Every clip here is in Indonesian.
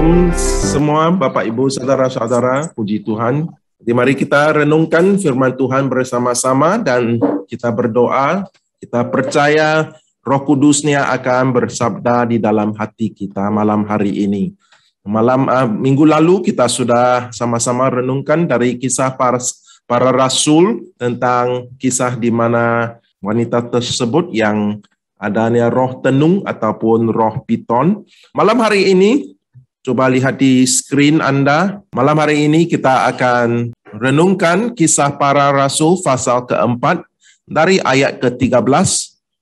Shalom semua Bapak Ibu saudara-saudara, puji Tuhan. Jadi mari kita renungkan firman Tuhan bersama-sama dan kita berdoa, kita percaya Roh Kudusnya akan bersabda di dalam hati kita malam hari ini. Malam uh, minggu lalu kita sudah sama-sama renungkan dari kisah para para rasul tentang kisah di mana wanita tersebut yang adanya roh tenung ataupun roh piton. Malam hari ini Coba lihat di screen Anda. Malam hari ini kita akan renungkan kisah para rasul pasal keempat dari ayat ke-13.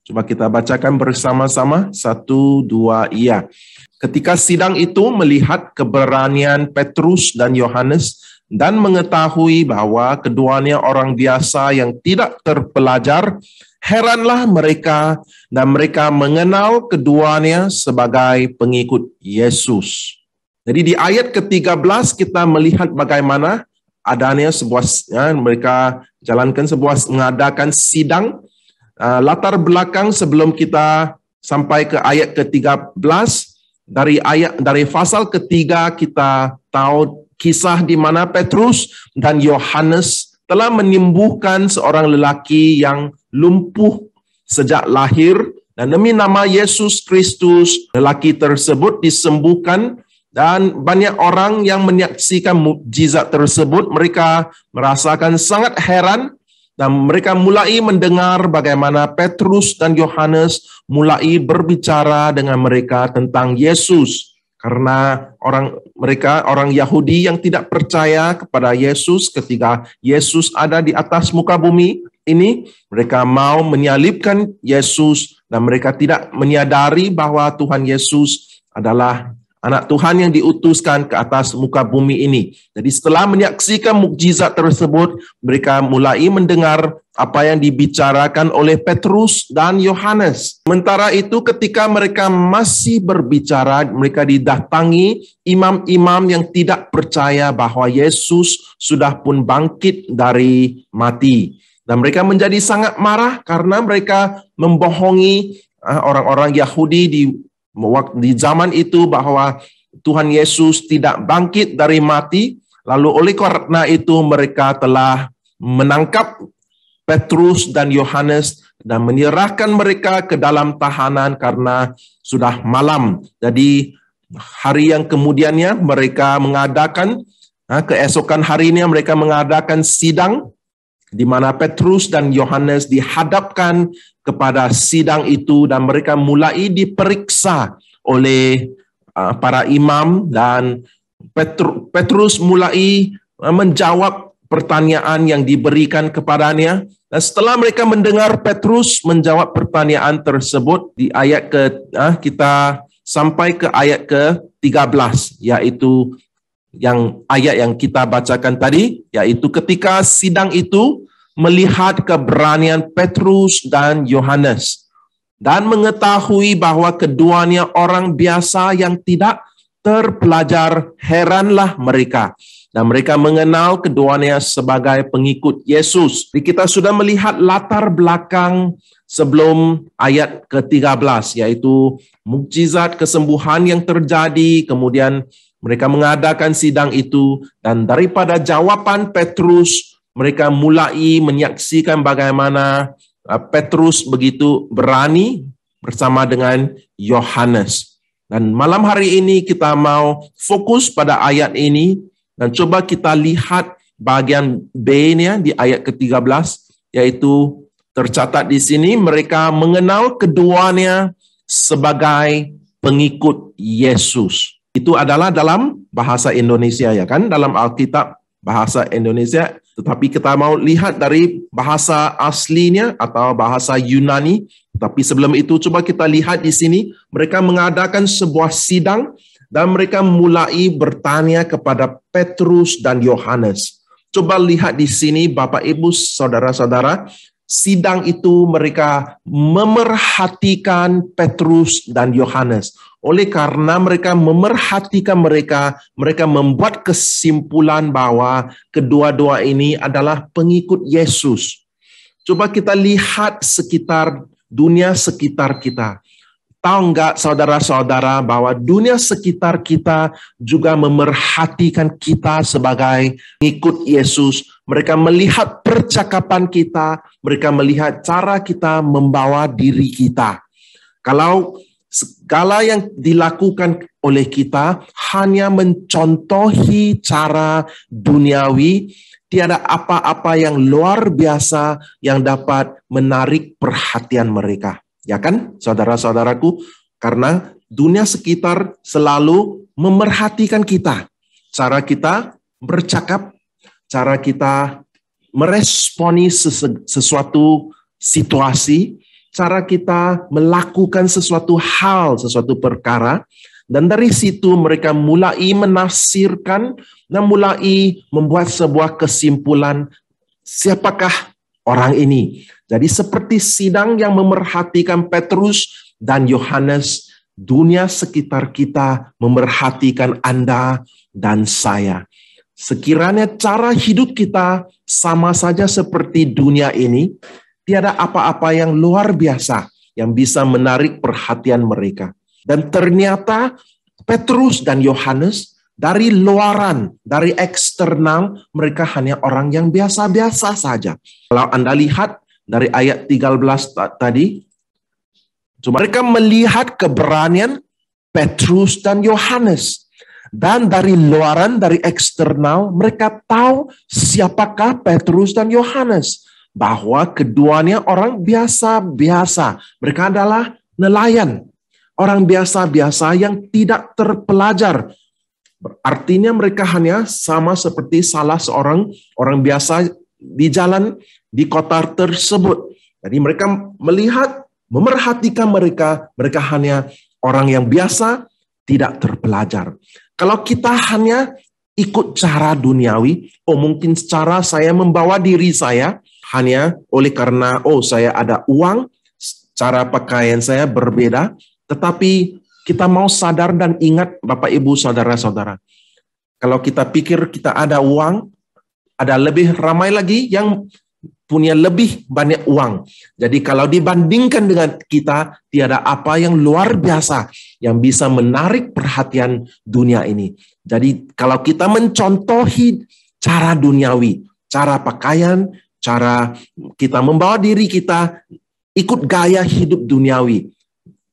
Coba kita bacakan bersama-sama. Satu, dua, iya. Ketika sidang itu melihat keberanian Petrus dan Yohanes dan mengetahui bahwa keduanya orang biasa yang tidak terpelajar, heranlah mereka dan mereka mengenal keduanya sebagai pengikut Yesus. Jadi di ayat ke-13 kita melihat bagaimana adanya sebuah ya, mereka jalankan sebuah mengadakan sidang uh, latar belakang sebelum kita sampai ke ayat ke-13 dari ayat dari pasal ketiga kita tahu kisah di mana Petrus dan Yohanes telah menyembuhkan seorang lelaki yang lumpuh sejak lahir dan demi nama Yesus Kristus lelaki tersebut disembuhkan dan banyak orang yang menyaksikan mukjizat tersebut, mereka merasakan sangat heran dan mereka mulai mendengar bagaimana Petrus dan Yohanes mulai berbicara dengan mereka tentang Yesus karena orang mereka orang Yahudi yang tidak percaya kepada Yesus ketika Yesus ada di atas muka bumi ini mereka mau menyalibkan Yesus dan mereka tidak menyadari bahwa Tuhan Yesus adalah anak Tuhan yang diutuskan ke atas muka bumi ini. Jadi setelah menyaksikan mukjizat tersebut, mereka mulai mendengar apa yang dibicarakan oleh Petrus dan Yohanes. Sementara itu ketika mereka masih berbicara, mereka didatangi imam-imam yang tidak percaya bahwa Yesus sudah pun bangkit dari mati. Dan mereka menjadi sangat marah karena mereka membohongi ah, orang-orang Yahudi di di zaman itu bahwa Tuhan Yesus tidak bangkit dari mati, lalu oleh karena itu mereka telah menangkap Petrus dan Yohanes dan menyerahkan mereka ke dalam tahanan karena sudah malam. Jadi hari yang kemudiannya mereka mengadakan keesokan harinya mereka mengadakan sidang di mana Petrus dan Yohanes dihadapkan kepada sidang itu dan mereka mulai diperiksa oleh uh, para imam dan Petrus mulai uh, menjawab pertanyaan yang diberikan kepadanya dan setelah mereka mendengar Petrus menjawab pertanyaan tersebut di ayat ke uh, kita sampai ke ayat ke 13 yaitu yang ayat yang kita bacakan tadi, yaitu ketika sidang itu melihat keberanian Petrus dan Yohanes dan mengetahui bahwa keduanya orang biasa yang tidak terpelajar, heranlah mereka. Dan mereka mengenal keduanya sebagai pengikut Yesus. Jadi kita sudah melihat latar belakang sebelum ayat ke-13, yaitu mukjizat kesembuhan yang terjadi, kemudian mereka mengadakan sidang itu dan daripada jawaban Petrus mereka mulai menyaksikan bagaimana uh, Petrus begitu berani bersama dengan Yohanes. Dan malam hari ini kita mau fokus pada ayat ini dan coba kita lihat bagian B-nya di ayat ke-13 yaitu tercatat di sini mereka mengenal keduanya sebagai pengikut Yesus itu adalah dalam bahasa Indonesia ya kan, dalam Alkitab bahasa Indonesia. Tetapi kita mau lihat dari bahasa aslinya atau bahasa Yunani. Tapi sebelum itu coba kita lihat di sini mereka mengadakan sebuah sidang dan mereka mulai bertanya kepada Petrus dan Yohanes. Coba lihat di sini Bapak Ibu saudara-saudara, sidang itu mereka memerhatikan Petrus dan Yohanes. Oleh karena mereka memerhatikan mereka, mereka membuat kesimpulan bahwa kedua-dua ini adalah pengikut Yesus. Coba kita lihat sekitar dunia sekitar kita. Tahu nggak saudara-saudara bahwa dunia sekitar kita juga memerhatikan kita sebagai pengikut Yesus. Mereka melihat percakapan kita, mereka melihat cara kita membawa diri kita. Kalau segala yang dilakukan oleh kita hanya mencontohi cara duniawi, tiada apa-apa yang luar biasa yang dapat menarik perhatian mereka. Ya kan, saudara-saudaraku? Karena dunia sekitar selalu memerhatikan kita. Cara kita bercakap, cara kita meresponi sesuatu situasi, cara kita melakukan sesuatu hal, sesuatu perkara, dan dari situ mereka mulai menafsirkan dan mulai membuat sebuah kesimpulan siapakah orang ini. Jadi seperti sidang yang memerhatikan Petrus dan Yohanes, dunia sekitar kita memerhatikan Anda dan saya. Sekiranya cara hidup kita sama saja seperti dunia ini, tiada apa-apa yang luar biasa yang bisa menarik perhatian mereka. Dan ternyata Petrus dan Yohanes dari luaran, dari eksternal, mereka hanya orang yang biasa-biasa saja. Kalau Anda lihat dari ayat 13 tadi, mereka melihat keberanian Petrus dan Yohanes. Dan dari luaran, dari eksternal, mereka tahu siapakah Petrus dan Yohanes bahwa keduanya orang biasa-biasa. Mereka adalah nelayan, orang biasa-biasa yang tidak terpelajar. Artinya mereka hanya sama seperti salah seorang orang biasa di jalan di kota tersebut. Jadi mereka melihat, memerhatikan mereka, mereka hanya orang yang biasa, tidak terpelajar. Kalau kita hanya ikut cara duniawi, oh mungkin secara saya membawa diri saya, hanya oleh karena oh saya ada uang, cara pakaian saya berbeda, tetapi kita mau sadar dan ingat Bapak Ibu saudara-saudara. Kalau kita pikir kita ada uang, ada lebih ramai lagi yang punya lebih banyak uang. Jadi kalau dibandingkan dengan kita, tiada apa yang luar biasa yang bisa menarik perhatian dunia ini. Jadi kalau kita mencontohi cara duniawi, cara pakaian, cara kita membawa diri kita ikut gaya hidup duniawi.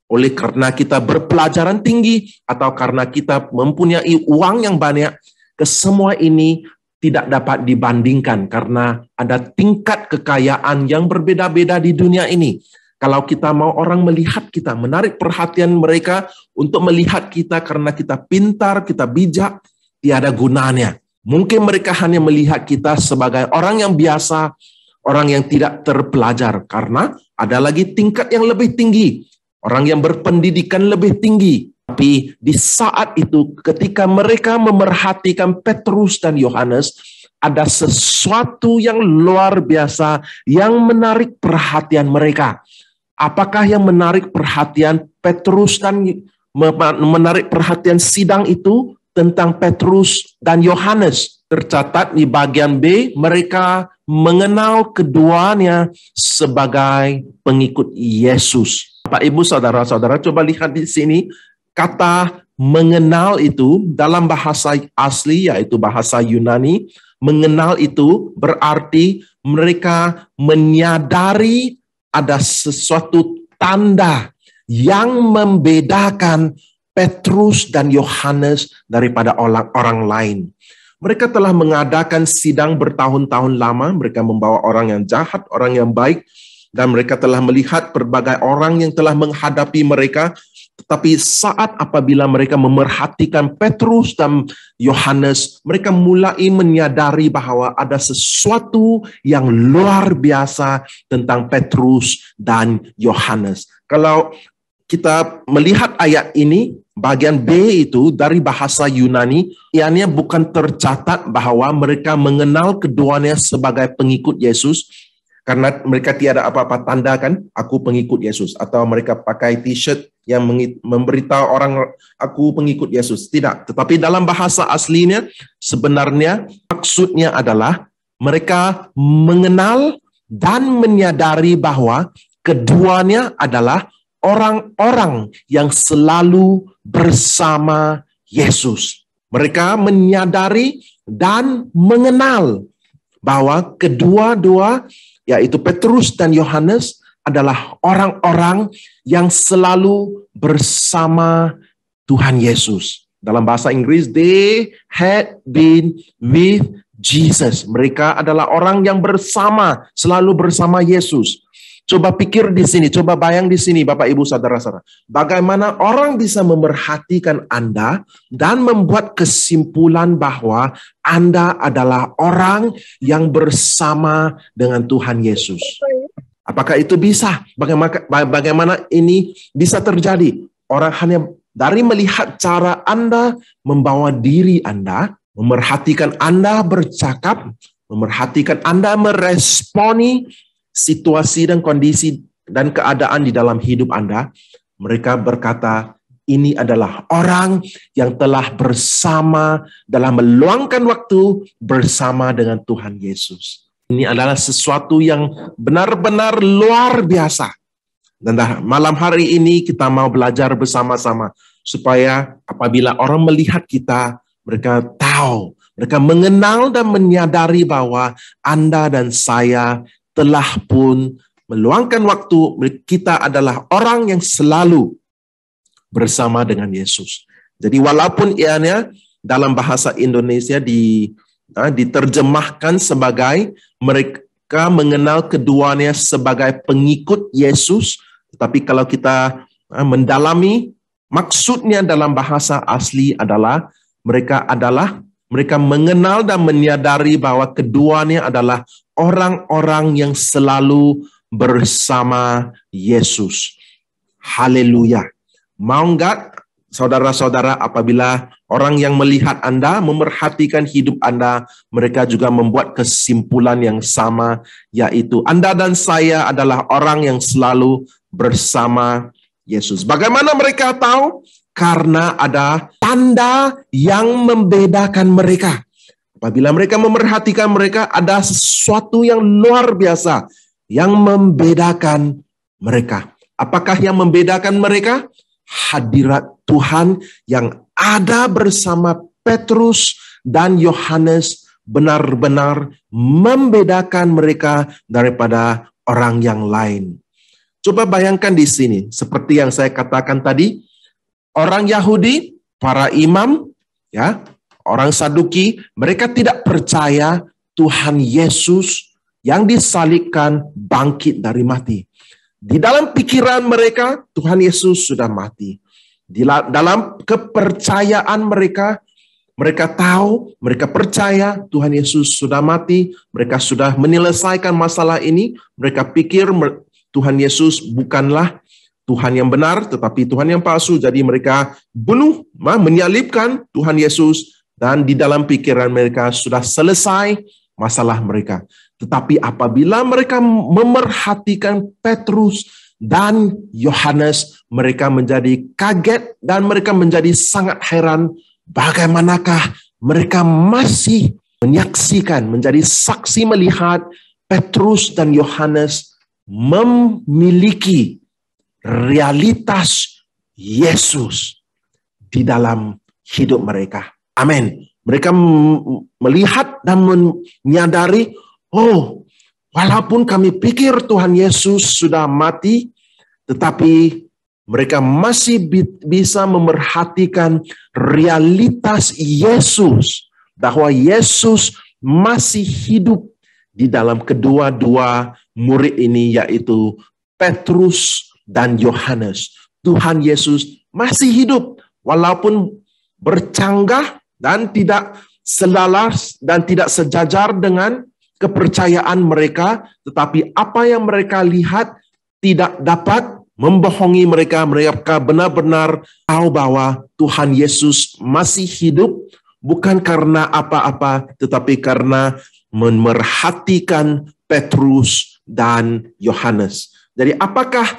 Oleh karena kita berpelajaran tinggi atau karena kita mempunyai uang yang banyak, kesemua ini tidak dapat dibandingkan karena ada tingkat kekayaan yang berbeda-beda di dunia ini. Kalau kita mau orang melihat kita, menarik perhatian mereka untuk melihat kita karena kita pintar, kita bijak, tiada gunanya. Mungkin mereka hanya melihat kita sebagai orang yang biasa, orang yang tidak terpelajar, karena ada lagi tingkat yang lebih tinggi, orang yang berpendidikan lebih tinggi. Tapi di saat itu, ketika mereka memerhatikan Petrus dan Yohanes, ada sesuatu yang luar biasa yang menarik perhatian mereka. Apakah yang menarik perhatian Petrus dan menarik perhatian sidang itu? tentang Petrus dan Yohanes tercatat di bagian B, mereka mengenal keduanya sebagai pengikut Yesus. Bapak Ibu saudara-saudara coba lihat di sini kata mengenal itu dalam bahasa asli yaitu bahasa Yunani, mengenal itu berarti mereka menyadari ada sesuatu tanda yang membedakan Petrus dan Yohanes daripada orang, orang lain. Mereka telah mengadakan sidang bertahun-tahun lama, mereka membawa orang yang jahat, orang yang baik, dan mereka telah melihat berbagai orang yang telah menghadapi mereka. Tetapi saat apabila mereka memerhatikan Petrus dan Yohanes, mereka mulai menyadari bahwa ada sesuatu yang luar biasa tentang Petrus dan Yohanes. Kalau kita melihat ayat ini, bagian B itu dari bahasa Yunani, ianya bukan tercatat bahwa mereka mengenal keduanya sebagai pengikut Yesus, karena mereka tiada apa-apa tanda kan, aku pengikut Yesus. Atau mereka pakai t-shirt yang memberitahu orang, aku pengikut Yesus. Tidak, tetapi dalam bahasa aslinya, sebenarnya maksudnya adalah mereka mengenal dan menyadari bahwa keduanya adalah orang-orang yang selalu bersama Yesus. Mereka menyadari dan mengenal bahwa kedua-dua, yaitu Petrus dan Yohanes, adalah orang-orang yang selalu bersama Tuhan Yesus. Dalam bahasa Inggris, they had been with Jesus. Mereka adalah orang yang bersama, selalu bersama Yesus. Coba pikir di sini, coba bayang di sini Bapak Ibu Saudara-saudara. Bagaimana orang bisa memerhatikan Anda dan membuat kesimpulan bahwa Anda adalah orang yang bersama dengan Tuhan Yesus. Apakah itu bisa? Bagaimana, bagaimana ini bisa terjadi? Orang hanya dari melihat cara Anda membawa diri Anda, memerhatikan Anda bercakap, memerhatikan Anda meresponi situasi dan kondisi dan keadaan di dalam hidup Anda, mereka berkata, ini adalah orang yang telah bersama dalam meluangkan waktu bersama dengan Tuhan Yesus. Ini adalah sesuatu yang benar-benar luar biasa. Dan malam hari ini kita mau belajar bersama-sama supaya apabila orang melihat kita, mereka tahu, mereka mengenal dan menyadari bahwa Anda dan saya telah pun meluangkan waktu, kita adalah orang yang selalu bersama dengan Yesus. Jadi walaupun ianya dalam bahasa Indonesia di nah, diterjemahkan sebagai mereka mengenal keduanya sebagai pengikut Yesus, tetapi kalau kita nah, mendalami maksudnya dalam bahasa asli adalah mereka adalah mereka mengenal dan menyadari bahwa keduanya adalah orang-orang yang selalu bersama Yesus. Haleluya. Mau nggak saudara-saudara apabila orang yang melihat Anda, memerhatikan hidup Anda, mereka juga membuat kesimpulan yang sama, yaitu Anda dan saya adalah orang yang selalu bersama Yesus. Bagaimana mereka tahu? Karena ada tanda yang membedakan mereka. Apabila mereka memerhatikan mereka, ada sesuatu yang luar biasa yang membedakan mereka. Apakah yang membedakan mereka? Hadirat Tuhan yang ada bersama Petrus dan Yohanes benar-benar membedakan mereka daripada orang yang lain. Coba bayangkan di sini, seperti yang saya katakan tadi, orang Yahudi, para imam, ya, orang Saduki, mereka tidak percaya Tuhan Yesus yang disalibkan bangkit dari mati. Di dalam pikiran mereka, Tuhan Yesus sudah mati. Di dalam kepercayaan mereka, mereka tahu, mereka percaya Tuhan Yesus sudah mati, mereka sudah menyelesaikan masalah ini, mereka pikir Tuhan Yesus bukanlah Tuhan yang benar, tetapi Tuhan yang palsu. Jadi mereka bunuh, menyalibkan Tuhan Yesus dan di dalam pikiran mereka sudah selesai masalah mereka. Tetapi apabila mereka memerhatikan Petrus dan Yohanes, mereka menjadi kaget dan mereka menjadi sangat heran bagaimanakah mereka masih menyaksikan, menjadi saksi melihat Petrus dan Yohanes memiliki realitas Yesus di dalam hidup mereka. Amin. Mereka melihat dan menyadari, oh, walaupun kami pikir Tuhan Yesus sudah mati, tetapi mereka masih bi bisa memerhatikan realitas Yesus, bahwa Yesus masih hidup di dalam kedua-dua murid ini, yaitu Petrus dan Yohanes. Tuhan Yesus masih hidup, walaupun bercanggah dan tidak selaras dan tidak sejajar dengan kepercayaan mereka, tetapi apa yang mereka lihat tidak dapat membohongi mereka. Mereka benar-benar tahu bahwa Tuhan Yesus masih hidup bukan karena apa-apa, tetapi karena memerhatikan Petrus dan Yohanes. Jadi apakah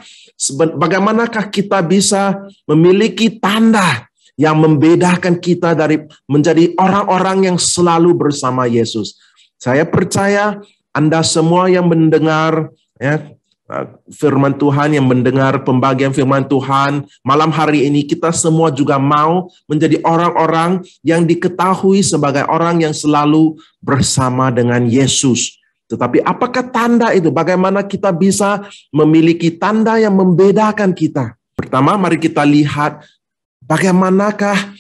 bagaimanakah kita bisa memiliki tanda yang membedakan kita dari menjadi orang-orang yang selalu bersama Yesus. Saya percaya Anda semua yang mendengar ya eh, firman Tuhan, yang mendengar pembagian firman Tuhan, malam hari ini kita semua juga mau menjadi orang-orang yang diketahui sebagai orang yang selalu bersama dengan Yesus. Tetapi apakah tanda itu? Bagaimana kita bisa memiliki tanda yang membedakan kita? Pertama, mari kita lihat Bagaimanakah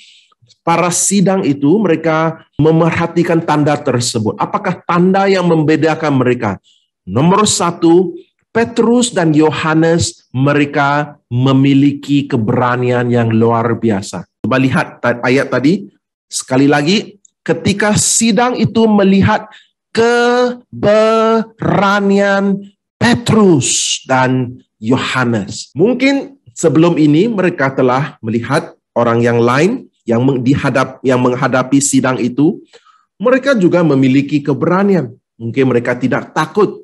para sidang itu mereka memerhatikan tanda tersebut. Apakah tanda yang membedakan mereka? Nomor satu, Petrus dan Yohanes mereka memiliki keberanian yang luar biasa. Coba lihat ayat tadi. Sekali lagi, ketika sidang itu melihat keberanian Petrus dan Yohanes. Mungkin Sebelum ini mereka telah melihat orang yang lain yang dihadap yang menghadapi sidang itu, mereka juga memiliki keberanian. Mungkin mereka tidak takut.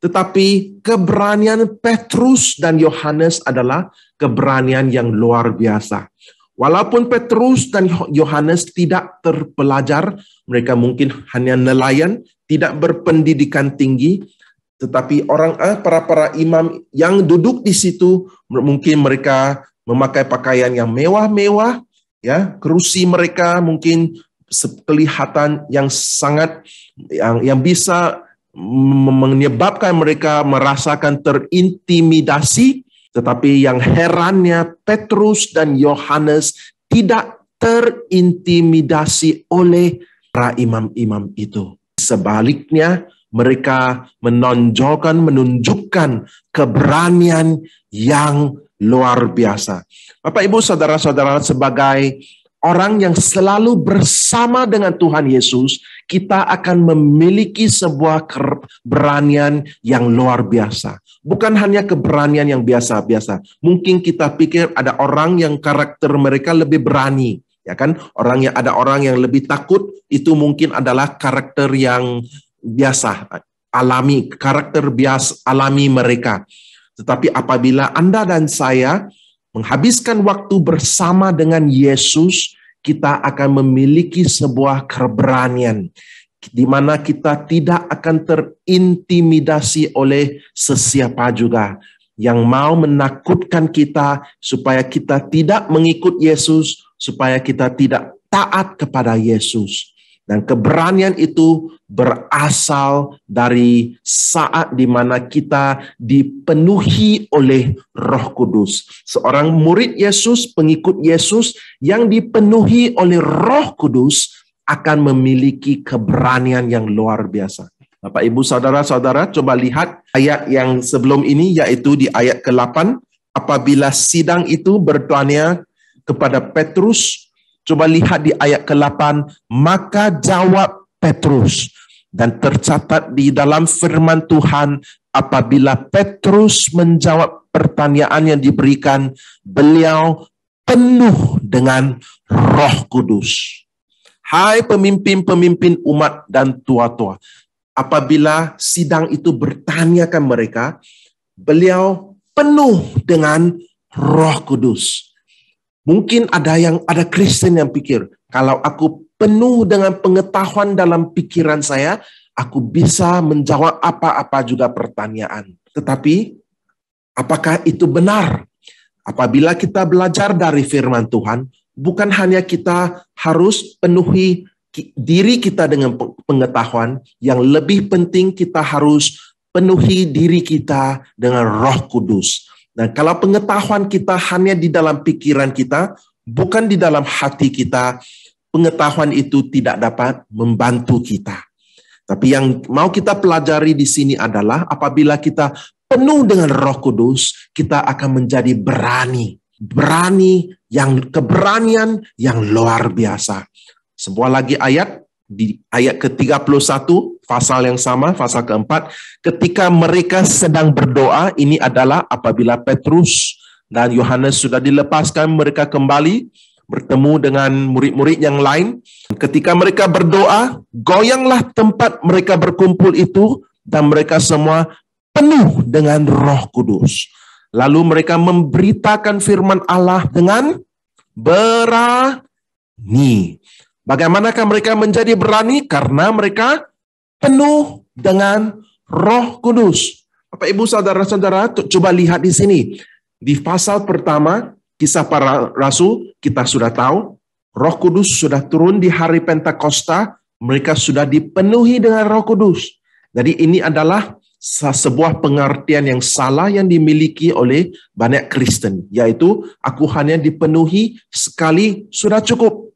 Tetapi keberanian Petrus dan Yohanes adalah keberanian yang luar biasa. Walaupun Petrus dan Yohanes tidak terpelajar, mereka mungkin hanya nelayan, tidak berpendidikan tinggi, tetapi orang eh, para-para imam yang duduk di situ mungkin mereka memakai pakaian yang mewah-mewah, ya, kerusi mereka mungkin kelihatan yang sangat yang yang bisa menyebabkan mereka merasakan terintimidasi, tetapi yang herannya Petrus dan Yohanes tidak terintimidasi oleh para imam-imam itu. Sebaliknya, mereka menonjolkan, menunjukkan keberanian yang luar biasa. Bapak, ibu, saudara-saudara, sebagai orang yang selalu bersama dengan Tuhan Yesus, kita akan memiliki sebuah keberanian yang luar biasa. Bukan hanya keberanian yang biasa-biasa. Mungkin kita pikir ada orang yang karakter mereka lebih berani, ya kan? Orang yang ada orang yang lebih takut itu mungkin adalah karakter yang biasa, alami, karakter bias alami mereka. Tetapi apabila Anda dan saya menghabiskan waktu bersama dengan Yesus, kita akan memiliki sebuah keberanian di mana kita tidak akan terintimidasi oleh sesiapa juga yang mau menakutkan kita supaya kita tidak mengikut Yesus, supaya kita tidak taat kepada Yesus. Dan keberanian itu berasal dari saat di mana kita dipenuhi oleh Roh Kudus. Seorang murid Yesus, pengikut Yesus yang dipenuhi oleh Roh Kudus akan memiliki keberanian yang luar biasa. Bapak Ibu saudara-saudara, coba lihat ayat yang sebelum ini yaitu di ayat ke-8, apabila sidang itu bertanya kepada Petrus Coba lihat di ayat ke-8, maka jawab Petrus dan tercatat di dalam firman Tuhan apabila Petrus menjawab pertanyaan yang diberikan, beliau penuh dengan Roh Kudus. Hai pemimpin-pemimpin umat dan tua-tua, apabila sidang itu bertanyakan mereka, beliau penuh dengan Roh Kudus Mungkin ada yang ada Kristen yang pikir, kalau aku penuh dengan pengetahuan dalam pikiran saya, aku bisa menjawab apa-apa juga pertanyaan. Tetapi apakah itu benar? Apabila kita belajar dari firman Tuhan, bukan hanya kita harus penuhi diri kita dengan pengetahuan, yang lebih penting kita harus penuhi diri kita dengan Roh Kudus Nah, kalau pengetahuan kita hanya di dalam pikiran kita, bukan di dalam hati kita, pengetahuan itu tidak dapat membantu kita. Tapi yang mau kita pelajari di sini adalah apabila kita penuh dengan Roh Kudus, kita akan menjadi berani, berani yang keberanian yang luar biasa. Sebuah lagi ayat di ayat ke-31 pasal yang sama pasal keempat ketika mereka sedang berdoa ini adalah apabila Petrus dan Yohanes sudah dilepaskan mereka kembali bertemu dengan murid-murid yang lain ketika mereka berdoa goyanglah tempat mereka berkumpul itu dan mereka semua penuh dengan Roh Kudus lalu mereka memberitakan firman Allah dengan berani Bagaimanakah mereka menjadi berani? Karena mereka penuh dengan roh kudus. Bapak ibu saudara-saudara, coba lihat di sini. Di pasal pertama, kisah para rasul, kita sudah tahu, roh kudus sudah turun di hari Pentakosta, mereka sudah dipenuhi dengan roh kudus. Jadi ini adalah sebuah pengertian yang salah yang dimiliki oleh banyak Kristen, yaitu aku hanya dipenuhi sekali sudah cukup.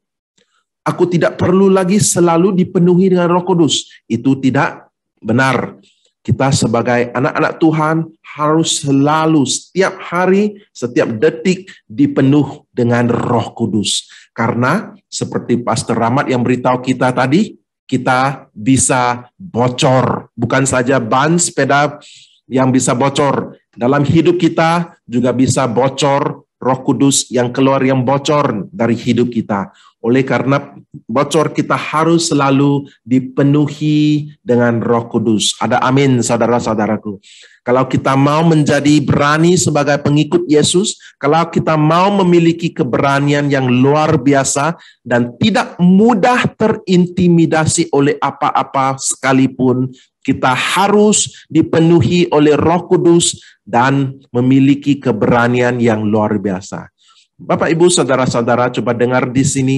Aku tidak perlu lagi selalu dipenuhi dengan Roh Kudus. Itu tidak benar. Kita sebagai anak-anak Tuhan harus selalu setiap hari, setiap detik dipenuh dengan Roh Kudus. Karena seperti Pastor Ramad yang beritahu kita tadi, kita bisa bocor. Bukan saja ban sepeda yang bisa bocor. Dalam hidup kita juga bisa bocor Roh Kudus yang keluar yang bocor dari hidup kita. Oleh karena bocor kita harus selalu dipenuhi dengan Roh Kudus. Ada amin saudara-saudaraku. Kalau kita mau menjadi berani sebagai pengikut Yesus, kalau kita mau memiliki keberanian yang luar biasa dan tidak mudah terintimidasi oleh apa-apa sekalipun, kita harus dipenuhi oleh Roh Kudus dan memiliki keberanian yang luar biasa. Bapak, ibu, saudara-saudara, coba dengar di sini.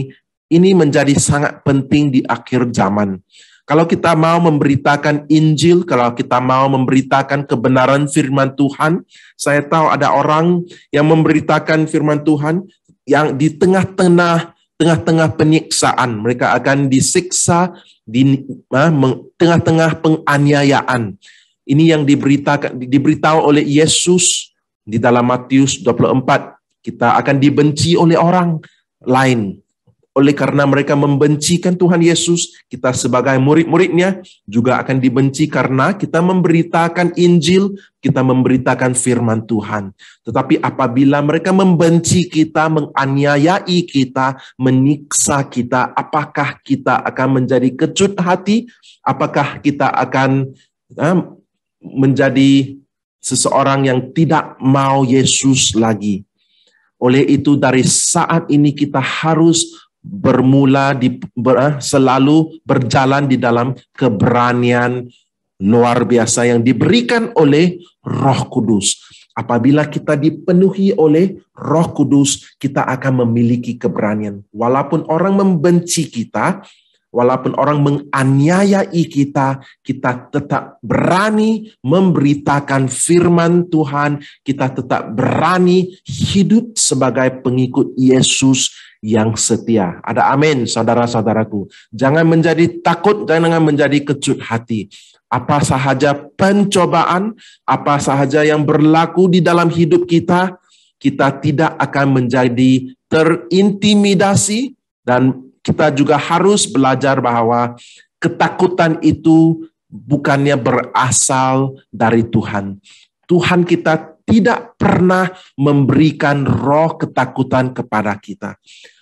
Ini menjadi sangat penting di akhir zaman. Kalau kita mau memberitakan Injil, kalau kita mau memberitakan kebenaran firman Tuhan, saya tahu ada orang yang memberitakan firman Tuhan yang di tengah-tengah tengah-tengah penyiksaan, mereka akan disiksa, di ah, tengah-tengah penganiayaan. Ini yang diberitakan diberitahu oleh Yesus di dalam Matius 24. Kita akan dibenci oleh orang lain oleh karena mereka membencikan Tuhan Yesus, kita sebagai murid-muridnya juga akan dibenci karena kita memberitakan Injil, kita memberitakan firman Tuhan. Tetapi apabila mereka membenci kita, menganiayai kita, menyiksa kita, apakah kita akan menjadi kecut hati? Apakah kita akan ah, menjadi seseorang yang tidak mau Yesus lagi? Oleh itu dari saat ini kita harus bermula di ber, eh, selalu berjalan di dalam keberanian luar biasa yang diberikan oleh Roh Kudus. Apabila kita dipenuhi oleh Roh Kudus, kita akan memiliki keberanian. Walaupun orang membenci kita, walaupun orang menganiayai kita, kita tetap berani memberitakan firman Tuhan, kita tetap berani hidup sebagai pengikut Yesus yang setia. Ada amin, saudara-saudaraku. Jangan menjadi takut, jangan menjadi kecut hati. Apa sahaja pencobaan, apa sahaja yang berlaku di dalam hidup kita, kita tidak akan menjadi terintimidasi dan kita juga harus belajar bahwa ketakutan itu bukannya berasal dari Tuhan. Tuhan kita tidak pernah memberikan roh ketakutan kepada kita.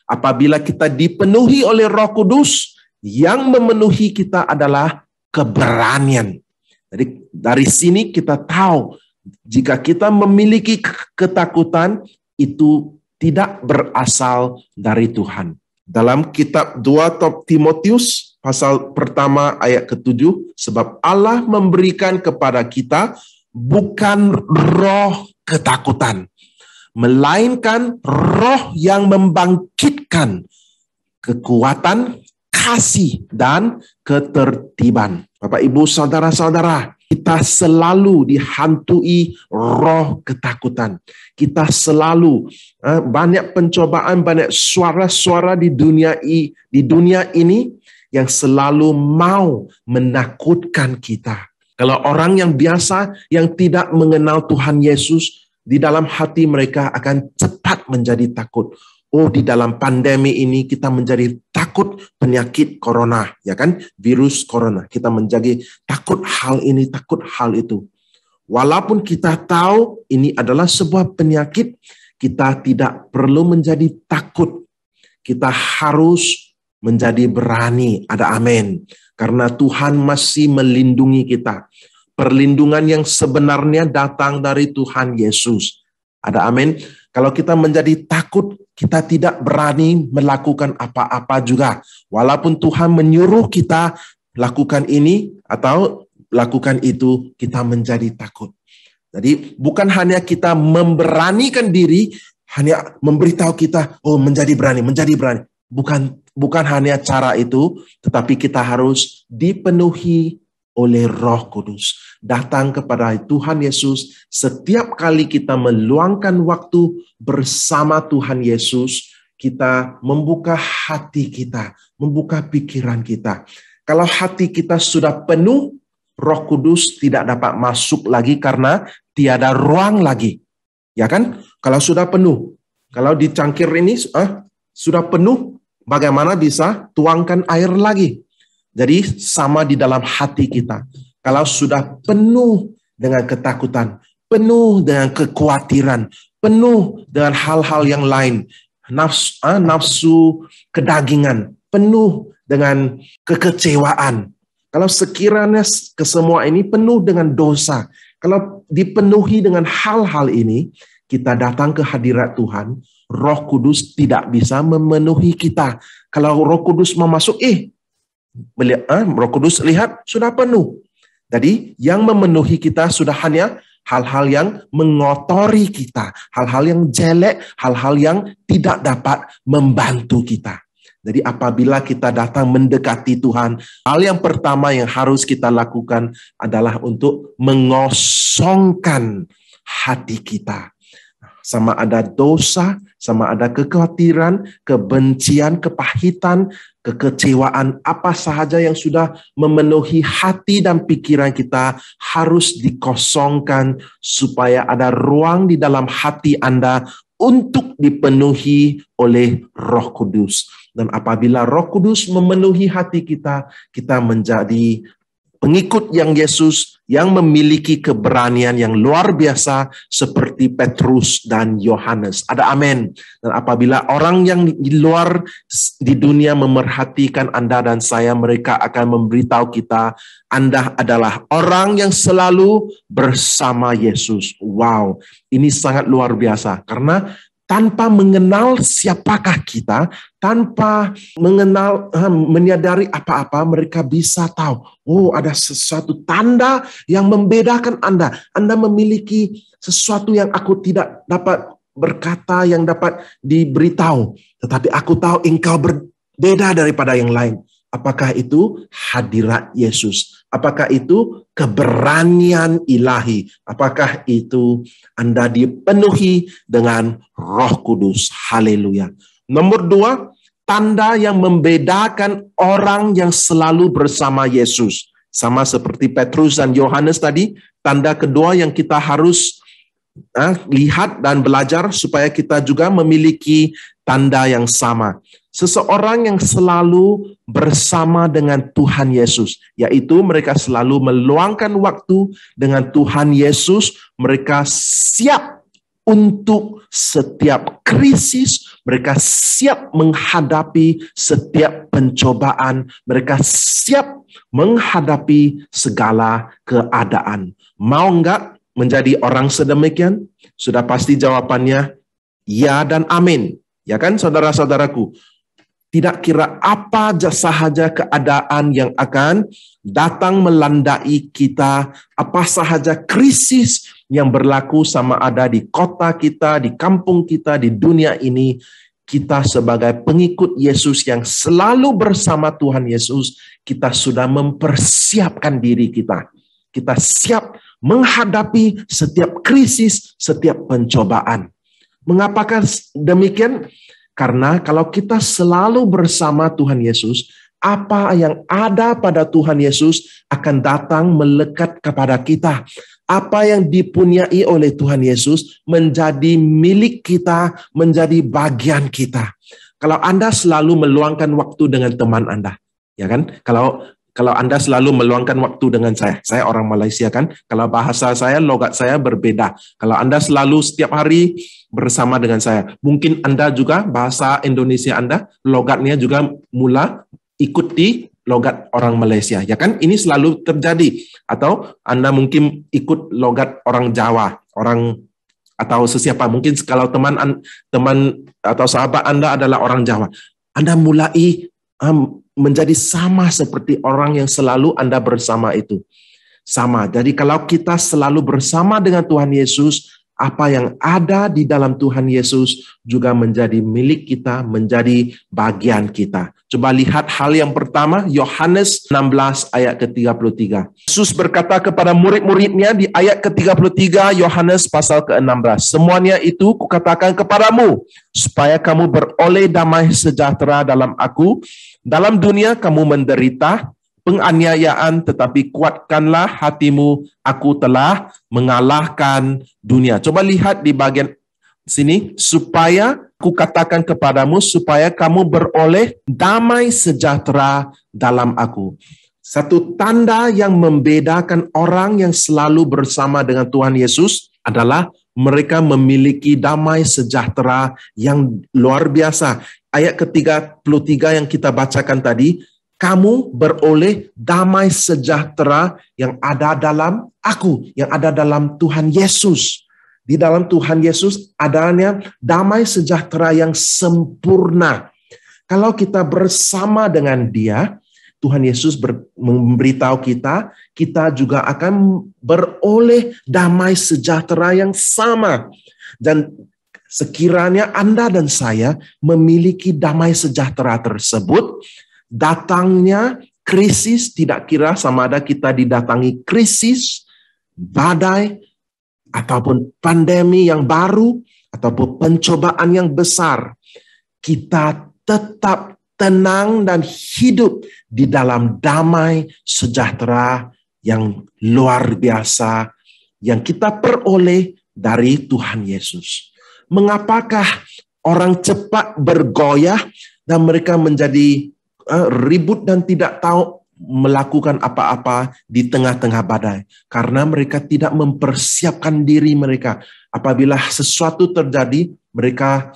Apabila kita dipenuhi oleh Roh Kudus, yang memenuhi kita adalah keberanian. Jadi dari sini kita tahu jika kita memiliki ketakutan itu tidak berasal dari Tuhan. Dalam kitab 2 Timotius pasal pertama ayat ketujuh, sebab Allah memberikan kepada kita bukan roh ketakutan, melainkan roh yang membangkitkan kekuatan, kasih, dan ketertiban. Bapak, ibu, saudara-saudara, kita selalu dihantui roh ketakutan. Kita selalu eh, banyak pencobaan, banyak suara-suara di dunia di dunia ini yang selalu mau menakutkan kita. Kalau orang yang biasa yang tidak mengenal Tuhan Yesus, di dalam hati mereka akan cepat menjadi takut. Oh, di dalam pandemi ini kita menjadi takut penyakit corona, ya kan? Virus corona. Kita menjadi takut hal ini, takut hal itu. Walaupun kita tahu ini adalah sebuah penyakit, kita tidak perlu menjadi takut. Kita harus menjadi berani. Ada amin karena Tuhan masih melindungi kita. Perlindungan yang sebenarnya datang dari Tuhan Yesus. Ada amin. Kalau kita menjadi takut, kita tidak berani melakukan apa-apa juga. Walaupun Tuhan menyuruh kita lakukan ini atau lakukan itu, kita menjadi takut. Jadi bukan hanya kita memberanikan diri, hanya memberitahu kita, oh menjadi berani, menjadi berani. Bukan bukan hanya cara itu, tetapi kita harus dipenuhi oleh Roh Kudus. Datang kepada Tuhan Yesus setiap kali kita meluangkan waktu bersama Tuhan Yesus, kita membuka hati kita, membuka pikiran kita. Kalau hati kita sudah penuh, Roh Kudus tidak dapat masuk lagi karena tiada ruang lagi. Ya kan? Kalau sudah penuh, kalau di cangkir ini eh, sudah penuh, Bagaimana bisa tuangkan air lagi? Jadi sama di dalam hati kita. Kalau sudah penuh dengan ketakutan, penuh dengan kekhawatiran, penuh dengan hal-hal yang lain, nafsu, ah, nafsu kedagingan, penuh dengan kekecewaan. Kalau sekiranya kesemua ini penuh dengan dosa, kalau dipenuhi dengan hal-hal ini, kita datang ke hadirat Tuhan, Roh Kudus tidak bisa memenuhi kita. Kalau Roh Kudus memasuki, eh, ah, Roh Kudus lihat sudah penuh. Jadi yang memenuhi kita sudah hanya hal-hal yang mengotori kita, hal-hal yang jelek, hal-hal yang tidak dapat membantu kita. Jadi apabila kita datang mendekati Tuhan, hal yang pertama yang harus kita lakukan adalah untuk mengosongkan hati kita sama ada dosa, sama ada kekhawatiran, kebencian, kepahitan, kekecewaan, apa sahaja yang sudah memenuhi hati dan pikiran kita harus dikosongkan supaya ada ruang di dalam hati Anda untuk dipenuhi oleh Roh Kudus. Dan apabila Roh Kudus memenuhi hati kita, kita menjadi pengikut yang Yesus yang memiliki keberanian yang luar biasa seperti Petrus dan Yohanes. Ada amin. Dan apabila orang yang di luar di dunia memerhatikan Anda dan saya, mereka akan memberitahu kita, Anda adalah orang yang selalu bersama Yesus. Wow, ini sangat luar biasa. Karena tanpa mengenal siapakah kita, tanpa mengenal menyadari apa-apa, mereka bisa tahu, oh ada sesuatu tanda yang membedakan Anda. Anda memiliki sesuatu yang aku tidak dapat berkata yang dapat diberitahu, tetapi aku tahu engkau berbeda daripada yang lain. Apakah itu hadirat Yesus? Apakah itu keberanian ilahi? Apakah itu Anda dipenuhi dengan Roh Kudus? Haleluya! Nomor dua, tanda yang membedakan orang yang selalu bersama Yesus, sama seperti Petrus dan Yohanes tadi. Tanda kedua yang kita harus eh, lihat dan belajar, supaya kita juga memiliki tanda yang sama seseorang yang selalu bersama dengan Tuhan Yesus, yaitu mereka selalu meluangkan waktu dengan Tuhan Yesus, mereka siap untuk setiap krisis, mereka siap menghadapi setiap pencobaan, mereka siap menghadapi segala keadaan. Mau enggak menjadi orang sedemikian? Sudah pasti jawabannya ya dan amin. Ya kan saudara-saudaraku? Tidak kira apa sahaja keadaan yang akan datang melandai kita, apa sahaja krisis yang berlaku sama ada di kota kita, di kampung kita, di dunia ini, kita sebagai pengikut Yesus yang selalu bersama Tuhan Yesus, kita sudah mempersiapkan diri kita. Kita siap menghadapi setiap krisis, setiap pencobaan. Mengapakah demikian? Karena kalau kita selalu bersama Tuhan Yesus, apa yang ada pada Tuhan Yesus akan datang melekat kepada kita. Apa yang dipunyai oleh Tuhan Yesus menjadi milik kita, menjadi bagian kita. Kalau Anda selalu meluangkan waktu dengan teman Anda, ya kan? Kalau kalau Anda selalu meluangkan waktu dengan saya. Saya orang Malaysia kan, kalau bahasa saya, logat saya berbeda. Kalau Anda selalu setiap hari bersama dengan saya, mungkin Anda juga bahasa Indonesia Anda, logatnya juga mula ikuti logat orang Malaysia, ya kan? Ini selalu terjadi. Atau Anda mungkin ikut logat orang Jawa, orang atau sesiapa. Mungkin kalau teman teman atau sahabat Anda adalah orang Jawa, Anda mulai menjadi sama seperti orang yang selalu Anda bersama itu. Sama. Jadi kalau kita selalu bersama dengan Tuhan Yesus, apa yang ada di dalam Tuhan Yesus juga menjadi milik kita, menjadi bagian kita. Coba lihat hal yang pertama, Yohanes 16 ayat ke-33. Yesus berkata kepada murid-muridnya di ayat ke-33, Yohanes pasal ke-16. Semuanya itu kukatakan kepadamu, supaya kamu beroleh damai sejahtera dalam aku. Dalam dunia kamu menderita, penganiayaan, tetapi kuatkanlah hatimu. Aku telah mengalahkan dunia. Coba lihat di bagian sini, supaya ku katakan kepadamu, supaya kamu beroleh damai sejahtera dalam aku. Satu tanda yang membedakan orang yang selalu bersama dengan Tuhan Yesus adalah mereka memiliki damai sejahtera yang luar biasa. Ayat ke-33 yang kita bacakan tadi, kamu beroleh damai sejahtera yang ada dalam aku, yang ada dalam Tuhan Yesus. Di dalam Tuhan Yesus adanya damai sejahtera yang sempurna. Kalau kita bersama dengan dia, Tuhan Yesus memberitahu kita, kita juga akan beroleh damai sejahtera yang sama. Dan sekiranya Anda dan saya memiliki damai sejahtera tersebut, Datangnya krisis tidak kira sama ada kita didatangi krisis, badai, ataupun pandemi yang baru, ataupun pencobaan yang besar. Kita tetap tenang dan hidup di dalam damai sejahtera yang luar biasa yang kita peroleh dari Tuhan Yesus. Mengapakah orang cepat bergoyah dan mereka menjadi Eh, ribut dan tidak tahu melakukan apa-apa di tengah-tengah badai karena mereka tidak mempersiapkan diri mereka. Apabila sesuatu terjadi, mereka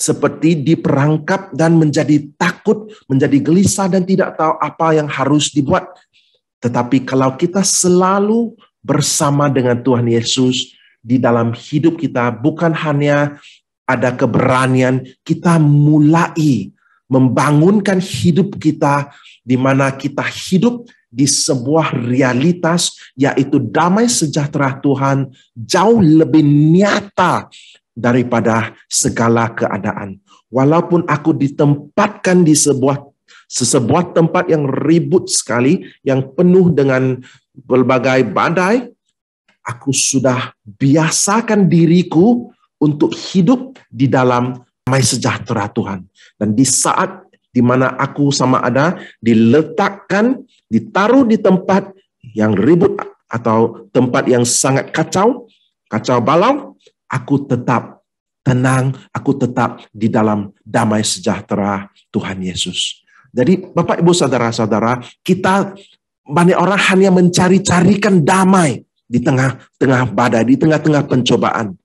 seperti diperangkap dan menjadi takut, menjadi gelisah dan tidak tahu apa yang harus dibuat. Tetapi kalau kita selalu bersama dengan Tuhan Yesus di dalam hidup kita, bukan hanya ada keberanian, kita mulai membangunkan hidup kita di mana kita hidup di sebuah realitas yaitu damai sejahtera Tuhan jauh lebih nyata daripada segala keadaan. Walaupun aku ditempatkan di sebuah sesebuah tempat yang ribut sekali, yang penuh dengan berbagai badai, aku sudah biasakan diriku untuk hidup di dalam damai sejahtera Tuhan. Dan di saat di mana aku sama ada diletakkan, ditaruh di tempat yang ribut atau tempat yang sangat kacau, kacau balau, aku tetap tenang, aku tetap di dalam damai sejahtera Tuhan Yesus. Jadi Bapak Ibu saudara-saudara, kita banyak orang hanya mencari-carikan damai di tengah-tengah badai, di tengah-tengah pencobaan.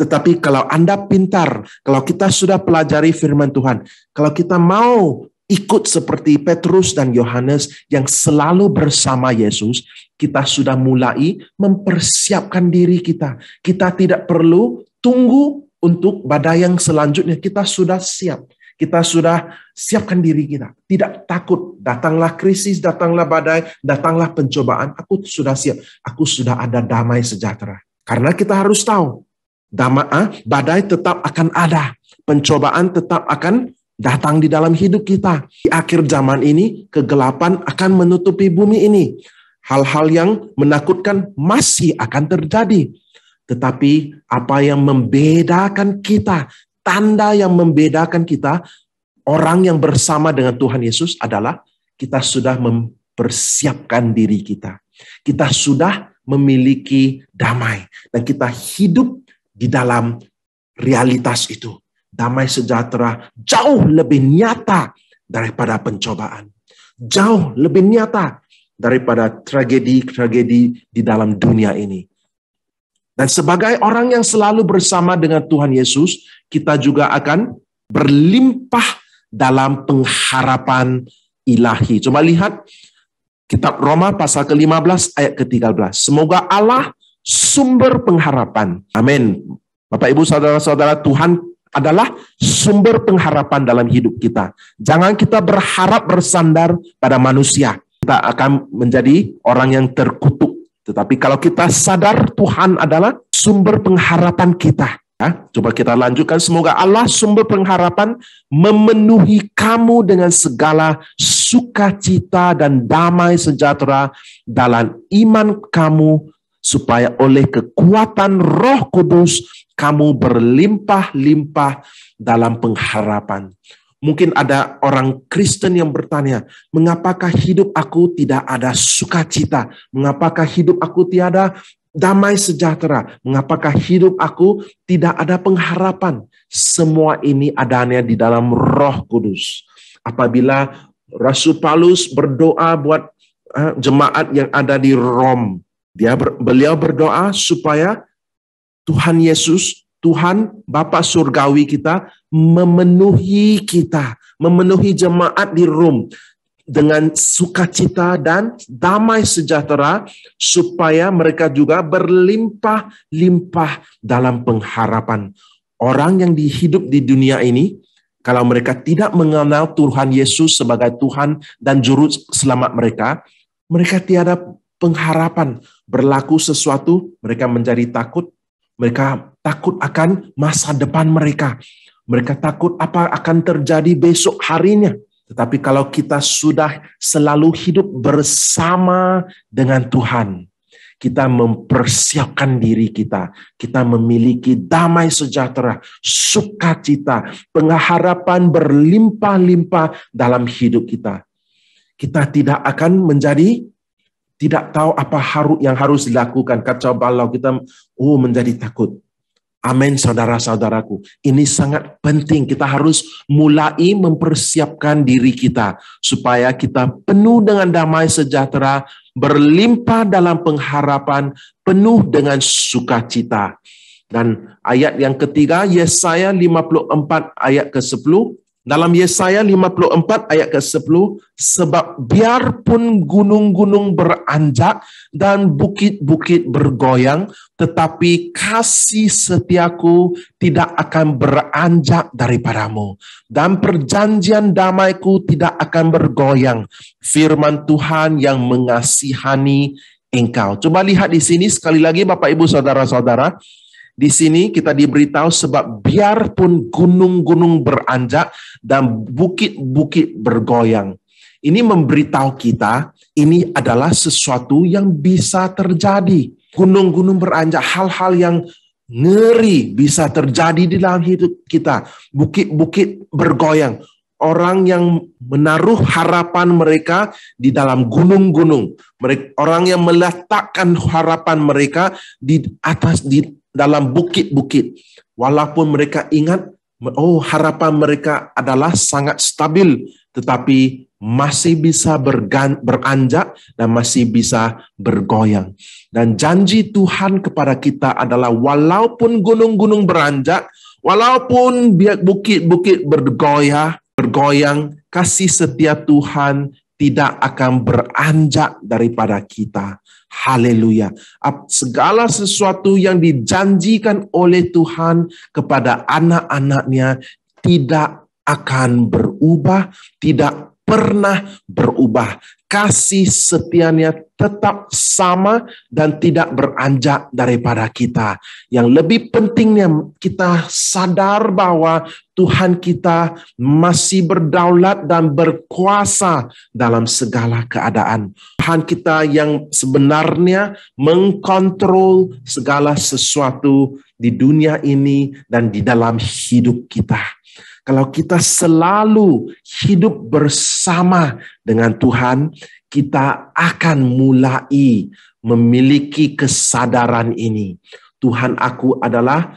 Tetapi kalau Anda pintar, kalau kita sudah pelajari firman Tuhan, kalau kita mau ikut seperti Petrus dan Yohanes yang selalu bersama Yesus, kita sudah mulai mempersiapkan diri kita. Kita tidak perlu tunggu untuk badai yang selanjutnya. Kita sudah siap. Kita sudah siapkan diri kita. Tidak takut. Datanglah krisis, datanglah badai, datanglah pencobaan. Aku sudah siap. Aku sudah ada damai sejahtera. Karena kita harus tahu Ah, badai tetap akan ada, pencobaan tetap akan datang di dalam hidup kita. Di akhir zaman ini, kegelapan akan menutupi bumi ini. Hal-hal yang menakutkan masih akan terjadi. Tetapi apa yang membedakan kita, tanda yang membedakan kita, orang yang bersama dengan Tuhan Yesus adalah kita sudah mempersiapkan diri kita. Kita sudah memiliki damai. Dan kita hidup di dalam realitas itu. Damai sejahtera jauh lebih nyata daripada pencobaan. Jauh lebih nyata daripada tragedi-tragedi di dalam dunia ini. Dan sebagai orang yang selalu bersama dengan Tuhan Yesus, kita juga akan berlimpah dalam pengharapan ilahi. Coba lihat kitab Roma pasal ke-15 ayat ke-13. Semoga Allah sumber pengharapan. Amin. Bapak Ibu saudara-saudara, Tuhan adalah sumber pengharapan dalam hidup kita. Jangan kita berharap bersandar pada manusia. Kita akan menjadi orang yang terkutuk. Tetapi kalau kita sadar Tuhan adalah sumber pengharapan kita. Ya, coba kita lanjutkan. Semoga Allah sumber pengharapan memenuhi kamu dengan segala sukacita dan damai sejahtera dalam iman kamu supaya oleh kekuatan Roh Kudus kamu berlimpah-limpah dalam pengharapan. Mungkin ada orang Kristen yang bertanya, mengapakah hidup aku tidak ada sukacita? Mengapakah hidup aku tiada damai sejahtera? Mengapakah hidup aku tidak ada pengharapan? Semua ini adanya di dalam roh kudus. Apabila Rasul Paulus berdoa buat eh, jemaat yang ada di Rom, dia ber, beliau berdoa supaya Tuhan Yesus, Tuhan Bapa surgawi kita memenuhi kita, memenuhi jemaat di Rom dengan sukacita dan damai sejahtera supaya mereka juga berlimpah-limpah dalam pengharapan. Orang yang dihidup di dunia ini kalau mereka tidak mengenal Tuhan Yesus sebagai Tuhan dan juru selamat mereka, mereka tiada pengharapan berlaku sesuatu, mereka menjadi takut, mereka takut akan masa depan mereka. Mereka takut apa akan terjadi besok harinya. Tetapi kalau kita sudah selalu hidup bersama dengan Tuhan, kita mempersiapkan diri kita, kita memiliki damai sejahtera, sukacita, pengharapan berlimpah-limpah dalam hidup kita. Kita tidak akan menjadi tidak tahu apa haru yang harus dilakukan. Kacau balau kita oh menjadi takut. Amin saudara-saudaraku. Ini sangat penting. Kita harus mulai mempersiapkan diri kita supaya kita penuh dengan damai sejahtera, berlimpah dalam pengharapan, penuh dengan sukacita. Dan ayat yang ketiga Yesaya 54 ayat ke-10 dalam Yesaya 54 ayat ke-10, sebab biarpun gunung-gunung beranjak dan bukit-bukit bergoyang, tetapi kasih setiaku tidak akan beranjak daripadamu. Dan perjanjian damaiku tidak akan bergoyang. Firman Tuhan yang mengasihani engkau. Coba lihat di sini sekali lagi Bapak Ibu Saudara-saudara. Di sini kita diberitahu sebab biarpun gunung-gunung beranjak dan bukit-bukit bergoyang. Ini memberitahu kita ini adalah sesuatu yang bisa terjadi. Gunung-gunung beranjak, hal-hal yang ngeri bisa terjadi di dalam hidup kita. Bukit-bukit bergoyang. Orang yang menaruh harapan mereka di dalam gunung-gunung. Orang yang meletakkan harapan mereka di atas di dalam bukit-bukit. Walaupun mereka ingat, oh harapan mereka adalah sangat stabil, tetapi masih bisa bergan, beranjak dan masih bisa bergoyang. Dan janji Tuhan kepada kita adalah walaupun gunung-gunung beranjak, walaupun biak bukit-bukit bergoyah, bergoyang, kasih setia Tuhan tidak akan beranjak daripada kita. Haleluya. Segala sesuatu yang dijanjikan oleh Tuhan kepada anak-anaknya tidak akan berubah, tidak pernah berubah. Kasih setianya tetap sama dan tidak beranjak daripada kita. Yang lebih pentingnya kita sadar bahwa Tuhan kita masih berdaulat dan berkuasa dalam segala keadaan. Tuhan kita yang sebenarnya mengkontrol segala sesuatu di dunia ini dan di dalam hidup kita. Kalau kita selalu hidup bersama dengan Tuhan, kita akan mulai memiliki kesadaran ini. Tuhan aku adalah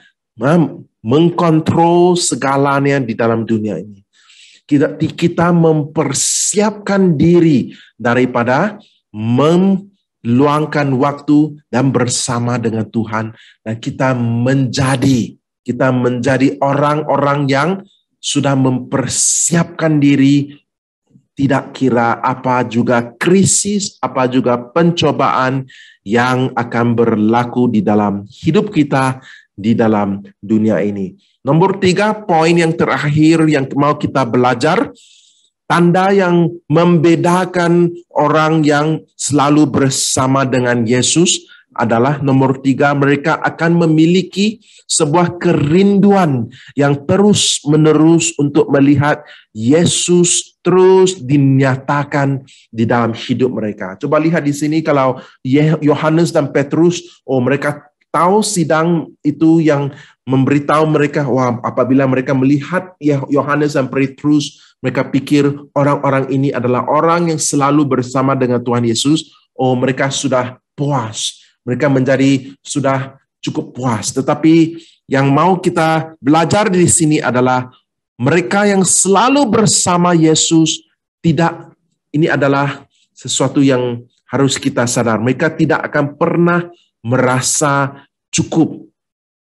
mengkontrol segalanya di dalam dunia ini. Kita, kita mempersiapkan diri daripada meluangkan waktu dan bersama dengan Tuhan dan kita menjadi kita menjadi orang-orang yang sudah mempersiapkan diri tidak kira apa juga krisis, apa juga pencobaan yang akan berlaku di dalam hidup kita, di dalam dunia ini. Nomor tiga, poin yang terakhir yang mau kita belajar, tanda yang membedakan orang yang selalu bersama dengan Yesus adalah nomor tiga, mereka akan memiliki sebuah kerinduan yang terus-menerus untuk melihat Yesus terus dinyatakan di dalam hidup mereka. Coba lihat di sini kalau Yohanes dan Petrus, oh mereka tahu sidang itu yang memberitahu mereka, wah apabila mereka melihat Yohanes dan Petrus, mereka pikir orang-orang ini adalah orang yang selalu bersama dengan Tuhan Yesus, oh mereka sudah puas mereka menjadi sudah cukup puas. Tetapi yang mau kita belajar di sini adalah mereka yang selalu bersama Yesus tidak ini adalah sesuatu yang harus kita sadar. Mereka tidak akan pernah merasa cukup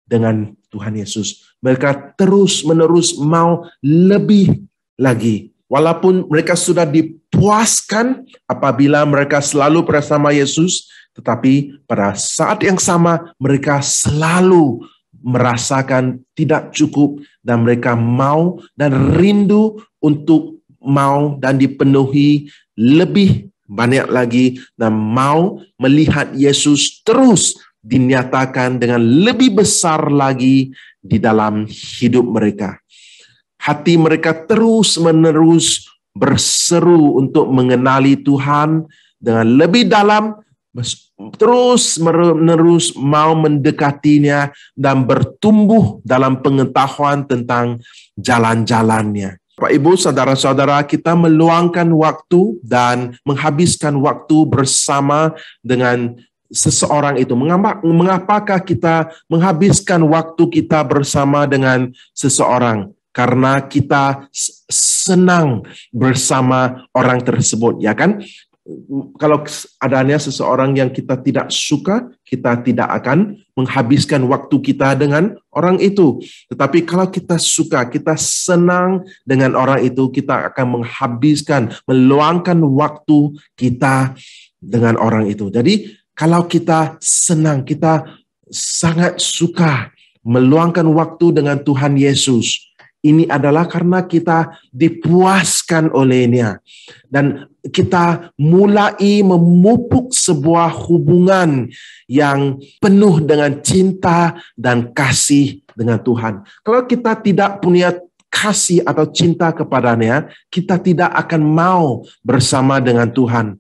dengan Tuhan Yesus. Mereka terus-menerus mau lebih lagi. Walaupun mereka sudah dipuaskan apabila mereka selalu bersama Yesus, tetapi pada saat yang sama mereka selalu merasakan tidak cukup dan mereka mau dan rindu untuk mau dan dipenuhi lebih banyak lagi dan mau melihat Yesus terus dinyatakan dengan lebih besar lagi di dalam hidup mereka. Hati mereka terus-menerus berseru untuk mengenali Tuhan dengan lebih dalam terus menerus mau mendekatinya dan bertumbuh dalam pengetahuan tentang jalan-jalannya. Pak Ibu, saudara-saudara, kita meluangkan waktu dan menghabiskan waktu bersama dengan seseorang itu. Mengapa, mengapakah kita menghabiskan waktu kita bersama dengan seseorang? Karena kita senang bersama orang tersebut, ya kan? kalau adanya seseorang yang kita tidak suka, kita tidak akan menghabiskan waktu kita dengan orang itu. Tetapi kalau kita suka, kita senang dengan orang itu, kita akan menghabiskan, meluangkan waktu kita dengan orang itu. Jadi kalau kita senang, kita sangat suka meluangkan waktu dengan Tuhan Yesus, ini adalah karena kita dipuaskan olehnya dan kita mulai memupuk sebuah hubungan yang penuh dengan cinta dan kasih dengan Tuhan. Kalau kita tidak punya kasih atau cinta kepadanya, kita tidak akan mau bersama dengan Tuhan.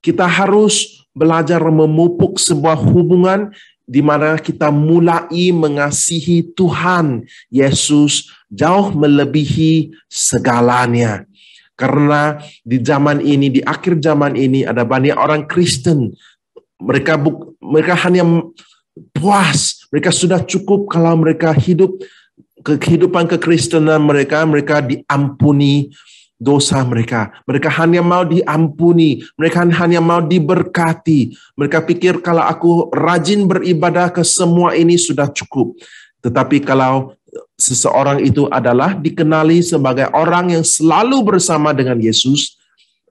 Kita harus belajar memupuk sebuah hubungan di mana kita mulai mengasihi Tuhan Yesus jauh melebihi segalanya. Karena di zaman ini, di akhir zaman ini ada banyak orang Kristen. Mereka buk, mereka hanya puas, mereka sudah cukup kalau mereka hidup kehidupan kekristenan mereka, mereka diampuni dosa mereka. Mereka hanya mau diampuni, mereka hanya mau diberkati. Mereka pikir kalau aku rajin beribadah ke semua ini sudah cukup. Tetapi kalau seseorang itu adalah dikenali sebagai orang yang selalu bersama dengan Yesus.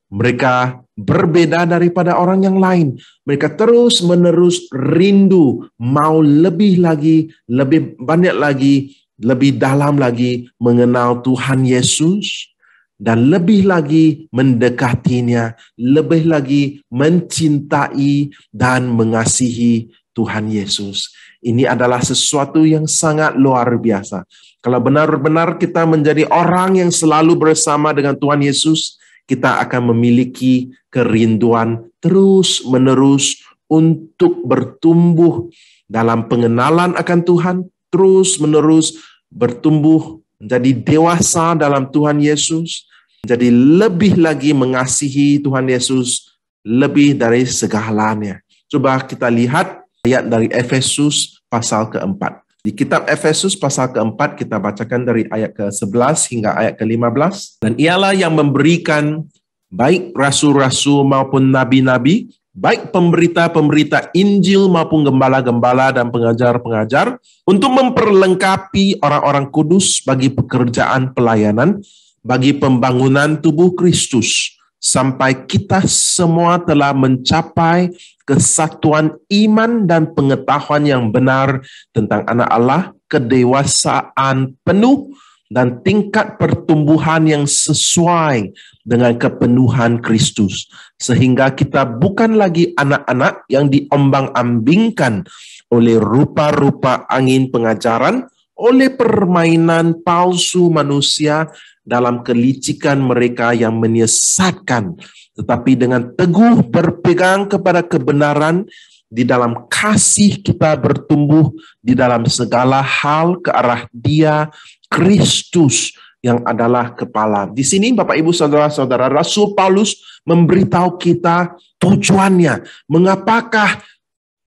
Mereka berbeda daripada orang yang lain. Mereka terus-menerus rindu, mau lebih lagi, lebih banyak lagi, lebih dalam lagi mengenal Tuhan Yesus dan lebih lagi mendekatinya, lebih lagi mencintai dan mengasihi Tuhan Yesus. Ini adalah sesuatu yang sangat luar biasa. Kalau benar-benar kita menjadi orang yang selalu bersama dengan Tuhan Yesus, kita akan memiliki kerinduan terus-menerus untuk bertumbuh dalam pengenalan akan Tuhan, terus-menerus bertumbuh menjadi dewasa dalam Tuhan Yesus, menjadi lebih lagi mengasihi Tuhan Yesus lebih dari segalanya. Coba kita lihat ayat dari Efesus pasal keempat. Di kitab Efesus pasal keempat kita bacakan dari ayat ke-11 hingga ayat ke-15. Dan ialah yang memberikan baik rasul-rasul maupun nabi-nabi, baik pemberita-pemberita Injil maupun gembala-gembala dan pengajar-pengajar untuk memperlengkapi orang-orang kudus bagi pekerjaan pelayanan, bagi pembangunan tubuh Kristus sampai kita semua telah mencapai kesatuan iman dan pengetahuan yang benar tentang anak Allah, kedewasaan penuh, dan tingkat pertumbuhan yang sesuai dengan kepenuhan Kristus. Sehingga kita bukan lagi anak-anak yang diombang-ambingkan oleh rupa-rupa angin pengajaran, oleh permainan palsu manusia dalam kelicikan mereka yang menyesatkan, tetapi dengan teguh berpegang kepada kebenaran di dalam kasih kita bertumbuh di dalam segala hal ke arah Dia Kristus yang adalah kepala. Di sini Bapak Ibu Saudara-saudara Rasul Paulus memberitahu kita tujuannya. Mengapakah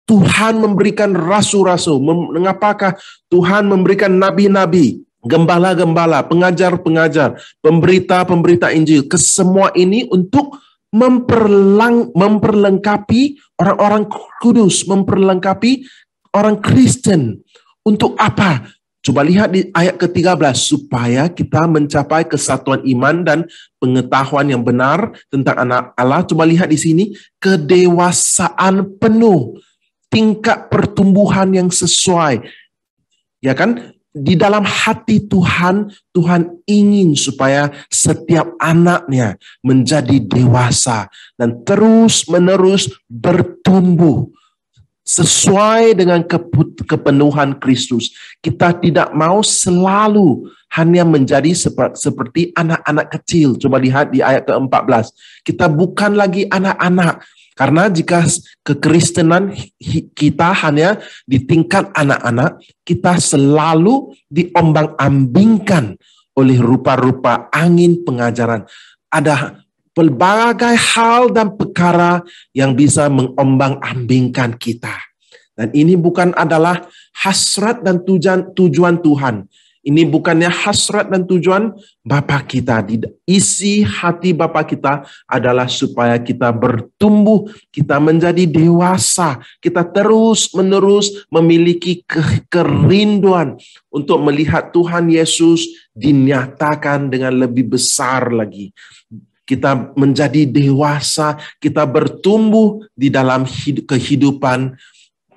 Tuhan memberikan rasul-rasul? Mengapakah Tuhan memberikan nabi-nabi? gembala-gembala, pengajar-pengajar, pemberita-pemberita Injil, ke semua ini untuk memperlang, memperlengkapi orang-orang kudus, memperlengkapi orang Kristen. Untuk apa? Coba lihat di ayat ke-13, supaya kita mencapai kesatuan iman dan pengetahuan yang benar tentang anak Allah. Coba lihat di sini, kedewasaan penuh, tingkat pertumbuhan yang sesuai. Ya kan? di dalam hati Tuhan, Tuhan ingin supaya setiap anaknya menjadi dewasa dan terus-menerus bertumbuh sesuai dengan kepenuhan Kristus. Kita tidak mau selalu hanya menjadi seperti anak-anak kecil. Coba lihat di ayat ke-14. Kita bukan lagi anak-anak, karena jika kekristenan kita hanya di tingkat anak-anak, kita selalu diombang-ambingkan oleh rupa-rupa angin pengajaran. Ada pelbagai hal dan perkara yang bisa mengombang-ambingkan kita. Dan ini bukan adalah hasrat dan tujuan, tujuan Tuhan ini bukannya hasrat dan tujuan Bapa kita. Isi hati Bapa kita adalah supaya kita bertumbuh, kita menjadi dewasa, kita terus-menerus memiliki ke kerinduan untuk melihat Tuhan Yesus dinyatakan dengan lebih besar lagi. Kita menjadi dewasa, kita bertumbuh di dalam kehidupan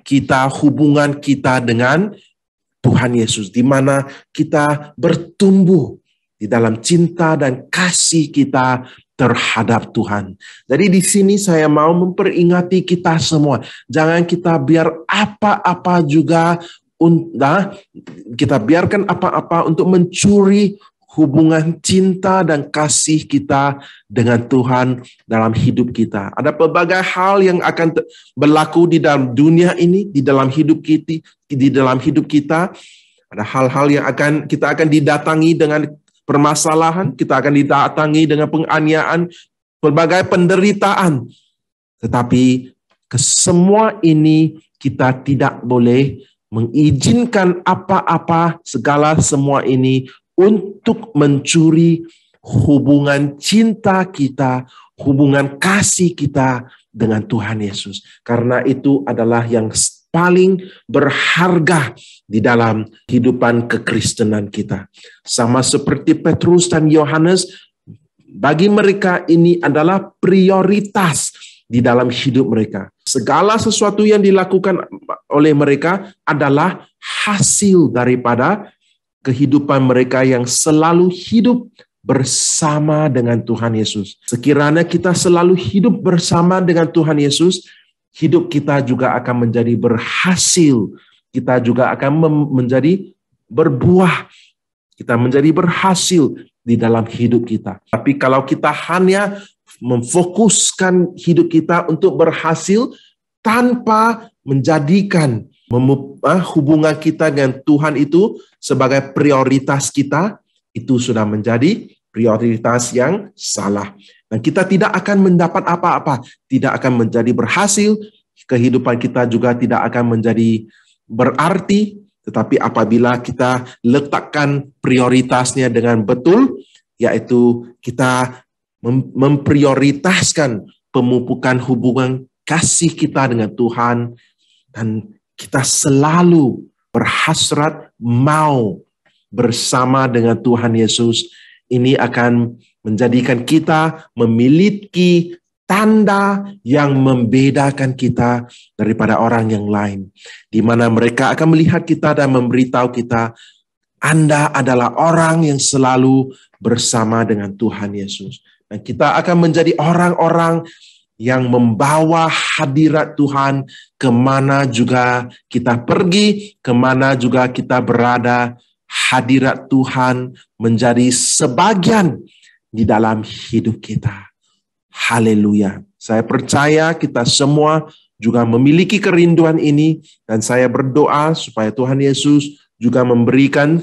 kita, hubungan kita dengan Tuhan Yesus, di mana kita bertumbuh di dalam cinta dan kasih kita terhadap Tuhan. Jadi di sini saya mau memperingati kita semua, jangan kita biar apa-apa juga nah, kita biarkan apa-apa untuk mencuri hubungan cinta dan kasih kita dengan Tuhan dalam hidup kita. Ada berbagai hal yang akan berlaku di dalam dunia ini, di dalam hidup kita, di dalam hidup kita. Ada hal-hal yang akan kita akan didatangi dengan permasalahan, kita akan didatangi dengan penganiayaan, berbagai penderitaan. Tetapi kesemua ini kita tidak boleh mengizinkan apa-apa segala semua ini untuk mencuri hubungan cinta kita, hubungan kasih kita dengan Tuhan Yesus. Karena itu adalah yang paling berharga di dalam kehidupan kekristenan kita. Sama seperti Petrus dan Yohanes, bagi mereka ini adalah prioritas di dalam hidup mereka. Segala sesuatu yang dilakukan oleh mereka adalah hasil daripada kehidupan mereka yang selalu hidup bersama dengan Tuhan Yesus. Sekiranya kita selalu hidup bersama dengan Tuhan Yesus, hidup kita juga akan menjadi berhasil. Kita juga akan menjadi berbuah. Kita menjadi berhasil di dalam hidup kita. Tapi kalau kita hanya memfokuskan hidup kita untuk berhasil tanpa menjadikan hubungan kita dengan Tuhan itu sebagai prioritas kita itu sudah menjadi prioritas yang salah. Dan kita tidak akan mendapat apa-apa, tidak akan menjadi berhasil, kehidupan kita juga tidak akan menjadi berarti, tetapi apabila kita letakkan prioritasnya dengan betul, yaitu kita memprioritaskan pemupukan hubungan kasih kita dengan Tuhan dan kita selalu berhasrat mau bersama dengan Tuhan Yesus, ini akan menjadikan kita memiliki tanda yang membedakan kita daripada orang yang lain, di mana mereka akan melihat kita dan memberitahu kita, "Anda adalah orang yang selalu bersama dengan Tuhan Yesus." Dan kita akan menjadi orang-orang yang membawa hadirat Tuhan kemana juga kita pergi, kemana juga kita berada. Hadirat Tuhan menjadi sebagian di dalam hidup kita. Haleluya! Saya percaya kita semua juga memiliki kerinduan ini, dan saya berdoa supaya Tuhan Yesus juga memberikan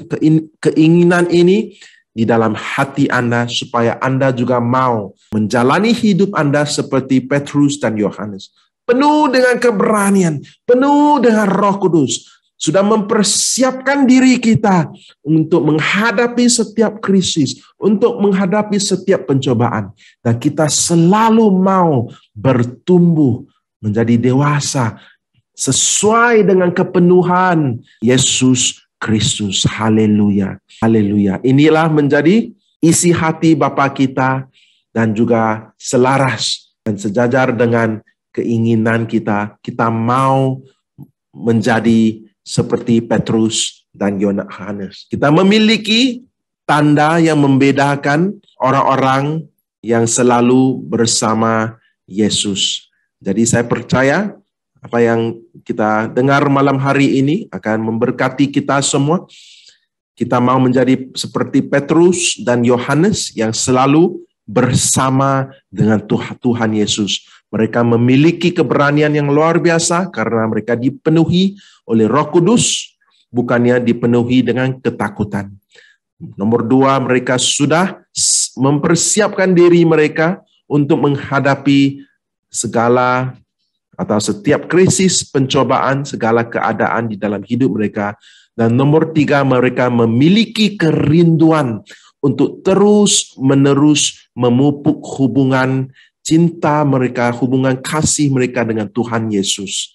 keinginan ini di dalam hati Anda supaya Anda juga mau menjalani hidup Anda seperti Petrus dan Yohanes. Penuh dengan keberanian, penuh dengan roh kudus. Sudah mempersiapkan diri kita untuk menghadapi setiap krisis, untuk menghadapi setiap pencobaan. Dan kita selalu mau bertumbuh menjadi dewasa sesuai dengan kepenuhan Yesus Kristus. Haleluya. Haleluya. Inilah menjadi isi hati Bapa kita dan juga selaras dan sejajar dengan keinginan kita. Kita mau menjadi seperti Petrus dan Yohanes. Kita memiliki tanda yang membedakan orang-orang yang selalu bersama Yesus. Jadi saya percaya apa yang kita dengar malam hari ini akan memberkati kita semua. Kita mau menjadi seperti Petrus dan Yohanes yang selalu bersama dengan Tuhan Yesus. Mereka memiliki keberanian yang luar biasa karena mereka dipenuhi oleh Roh Kudus, bukannya dipenuhi dengan ketakutan. Nomor dua, mereka sudah mempersiapkan diri mereka untuk menghadapi segala atau setiap krisis, pencobaan, segala keadaan di dalam hidup mereka. Dan nomor tiga, mereka memiliki kerinduan untuk terus-menerus memupuk hubungan cinta mereka, hubungan kasih mereka dengan Tuhan Yesus.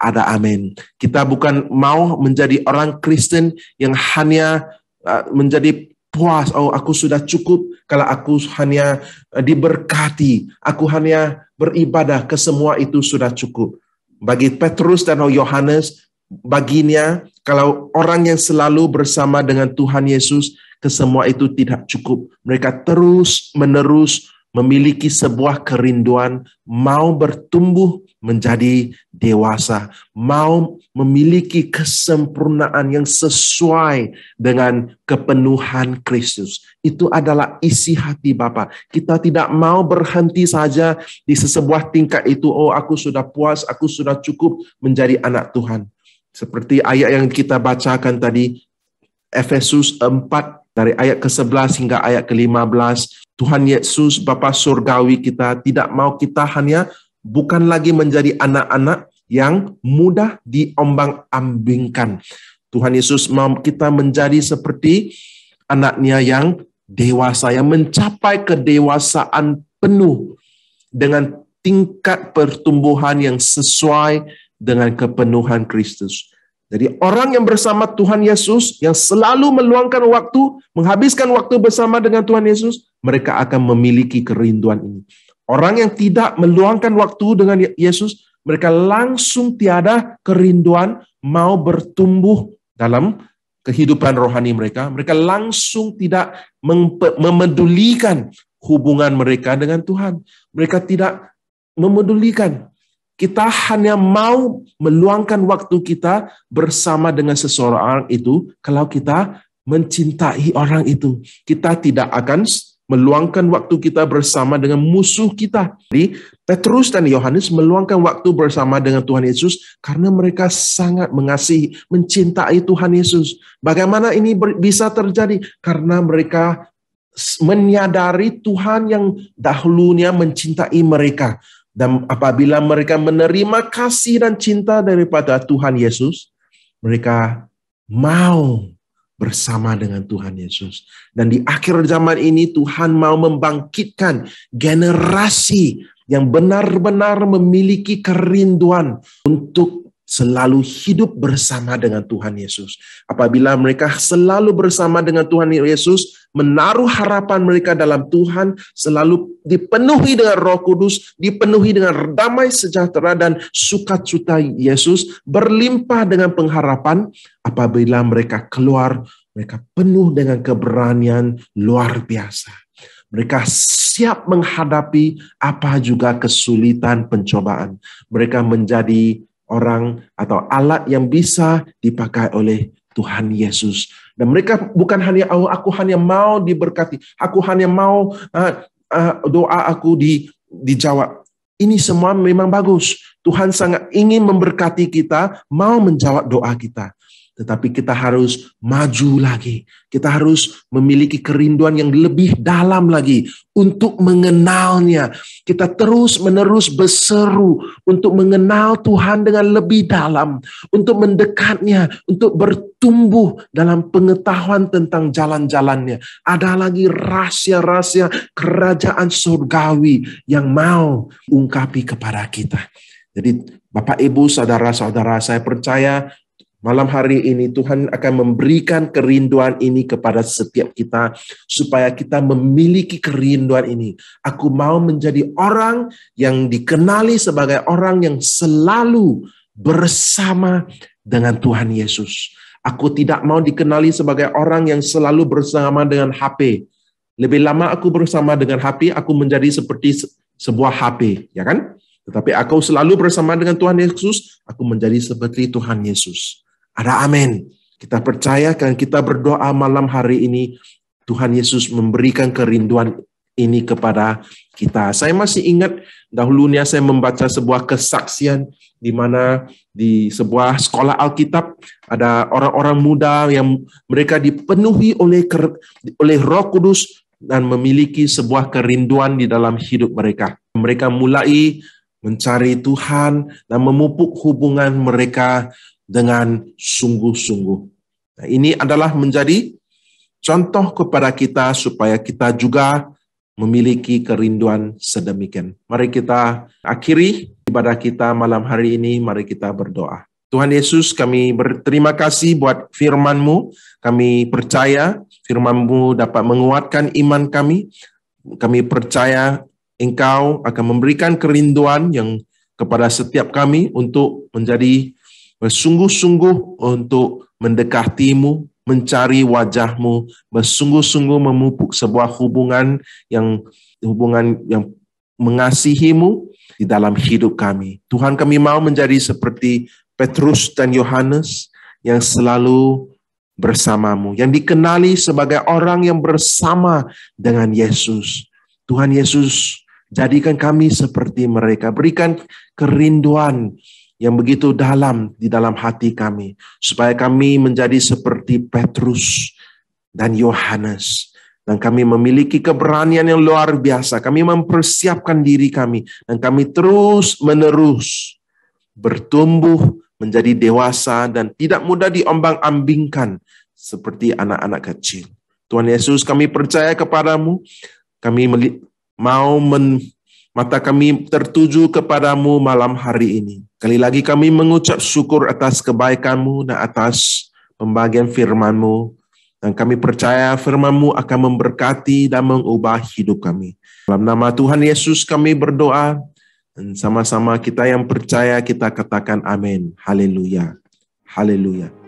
Ada amin. Kita bukan mau menjadi orang Kristen yang hanya uh, menjadi puas, oh aku sudah cukup kalau aku hanya uh, diberkati, aku hanya beribadah ke semua itu sudah cukup. Bagi Petrus dan Yohanes, baginya kalau orang yang selalu bersama dengan Tuhan Yesus, ke semua itu tidak cukup. Mereka terus menerus memiliki sebuah kerinduan mau bertumbuh menjadi dewasa, mau memiliki kesempurnaan yang sesuai dengan kepenuhan Kristus. Itu adalah isi hati Bapa. Kita tidak mau berhenti saja di sesebuah tingkat itu, oh aku sudah puas, aku sudah cukup menjadi anak Tuhan. Seperti ayat yang kita bacakan tadi, Efesus 4 dari ayat ke-11 hingga ayat ke-15, Tuhan Yesus Bapa surgawi kita tidak mau kita hanya bukan lagi menjadi anak-anak yang mudah diombang-ambingkan. Tuhan Yesus mau kita menjadi seperti anaknya yang dewasa, yang mencapai kedewasaan penuh dengan tingkat pertumbuhan yang sesuai dengan kepenuhan Kristus. Jadi orang yang bersama Tuhan Yesus, yang selalu meluangkan waktu, menghabiskan waktu bersama dengan Tuhan Yesus, mereka akan memiliki kerinduan ini. Orang yang tidak meluangkan waktu dengan Yesus, mereka langsung tiada kerinduan mau bertumbuh dalam kehidupan rohani mereka. Mereka langsung tidak memedulikan hubungan mereka dengan Tuhan. Mereka tidak memedulikan. Kita hanya mau meluangkan waktu kita bersama dengan seseorang itu kalau kita mencintai orang itu. Kita tidak akan meluangkan waktu kita bersama dengan musuh kita. Jadi Petrus dan Yohanes meluangkan waktu bersama dengan Tuhan Yesus karena mereka sangat mengasihi, mencintai Tuhan Yesus. Bagaimana ini bisa terjadi? Karena mereka menyadari Tuhan yang dahulunya mencintai mereka. Dan apabila mereka menerima kasih dan cinta daripada Tuhan Yesus, mereka mau bersama dengan Tuhan Yesus. Dan di akhir zaman ini Tuhan mau membangkitkan generasi yang benar-benar memiliki kerinduan untuk selalu hidup bersama dengan Tuhan Yesus. Apabila mereka selalu bersama dengan Tuhan Yesus, menaruh harapan mereka dalam Tuhan selalu dipenuhi dengan Roh Kudus, dipenuhi dengan damai sejahtera dan sukacita Yesus, berlimpah dengan pengharapan apabila mereka keluar, mereka penuh dengan keberanian luar biasa. Mereka siap menghadapi apa juga kesulitan pencobaan. Mereka menjadi orang atau alat yang bisa dipakai oleh Tuhan Yesus dan mereka bukan hanya oh, aku hanya mau diberkati, aku hanya mau uh, uh, doa aku di dijawab. Ini semua memang bagus. Tuhan sangat ingin memberkati kita, mau menjawab doa kita tetapi kita harus maju lagi. Kita harus memiliki kerinduan yang lebih dalam lagi untuk mengenalnya. Kita terus-menerus berseru untuk mengenal Tuhan dengan lebih dalam, untuk mendekatnya, untuk bertumbuh dalam pengetahuan tentang jalan-jalannya. Ada lagi rahasia-rahasia kerajaan surgawi yang mau ungkapi kepada kita. Jadi Bapak Ibu, saudara-saudara, saya percaya Malam hari ini Tuhan akan memberikan kerinduan ini kepada setiap kita supaya kita memiliki kerinduan ini. Aku mau menjadi orang yang dikenali sebagai orang yang selalu bersama dengan Tuhan Yesus. Aku tidak mau dikenali sebagai orang yang selalu bersama dengan HP. Lebih lama aku bersama dengan HP, aku menjadi seperti sebuah HP, ya kan? Tetapi aku selalu bersama dengan Tuhan Yesus, aku menjadi seperti Tuhan Yesus. Ada amin. Kita percaya kan kita berdoa malam hari ini Tuhan Yesus memberikan kerinduan ini kepada kita. Saya masih ingat dahulunya saya membaca sebuah kesaksian di mana di sebuah sekolah Alkitab ada orang-orang muda yang mereka dipenuhi oleh oleh Roh Kudus dan memiliki sebuah kerinduan di dalam hidup mereka. Mereka mulai mencari Tuhan dan memupuk hubungan mereka dengan sungguh-sungguh. Nah, ini adalah menjadi contoh kepada kita supaya kita juga memiliki kerinduan sedemikian. Mari kita akhiri ibadah kita malam hari ini, mari kita berdoa. Tuhan Yesus, kami berterima kasih buat firman-Mu. Kami percaya firman-Mu dapat menguatkan iman kami. Kami percaya Engkau akan memberikan kerinduan yang kepada setiap kami untuk menjadi bersungguh-sungguh untuk mendekatimu, mencari wajahmu, bersungguh-sungguh memupuk sebuah hubungan yang hubungan yang mengasihimu di dalam hidup kami. Tuhan kami mau menjadi seperti Petrus dan Yohanes yang selalu bersamamu, yang dikenali sebagai orang yang bersama dengan Yesus. Tuhan Yesus, jadikan kami seperti mereka. Berikan kerinduan yang begitu dalam di dalam hati kami, supaya kami menjadi seperti Petrus dan Yohanes. Dan kami memiliki keberanian yang luar biasa. Kami mempersiapkan diri kami. Dan kami terus menerus bertumbuh menjadi dewasa dan tidak mudah diombang-ambingkan seperti anak-anak kecil. Tuhan Yesus, kami percaya kepadamu. Kami mau men Mata kami tertuju kepadamu malam hari ini. Kali lagi kami mengucap syukur atas kebaikanmu dan atas pembagian firmanmu. Dan kami percaya firmanmu akan memberkati dan mengubah hidup kami. Dalam nama Tuhan Yesus kami berdoa. Dan sama-sama kita yang percaya kita katakan amin. Haleluya. Haleluya.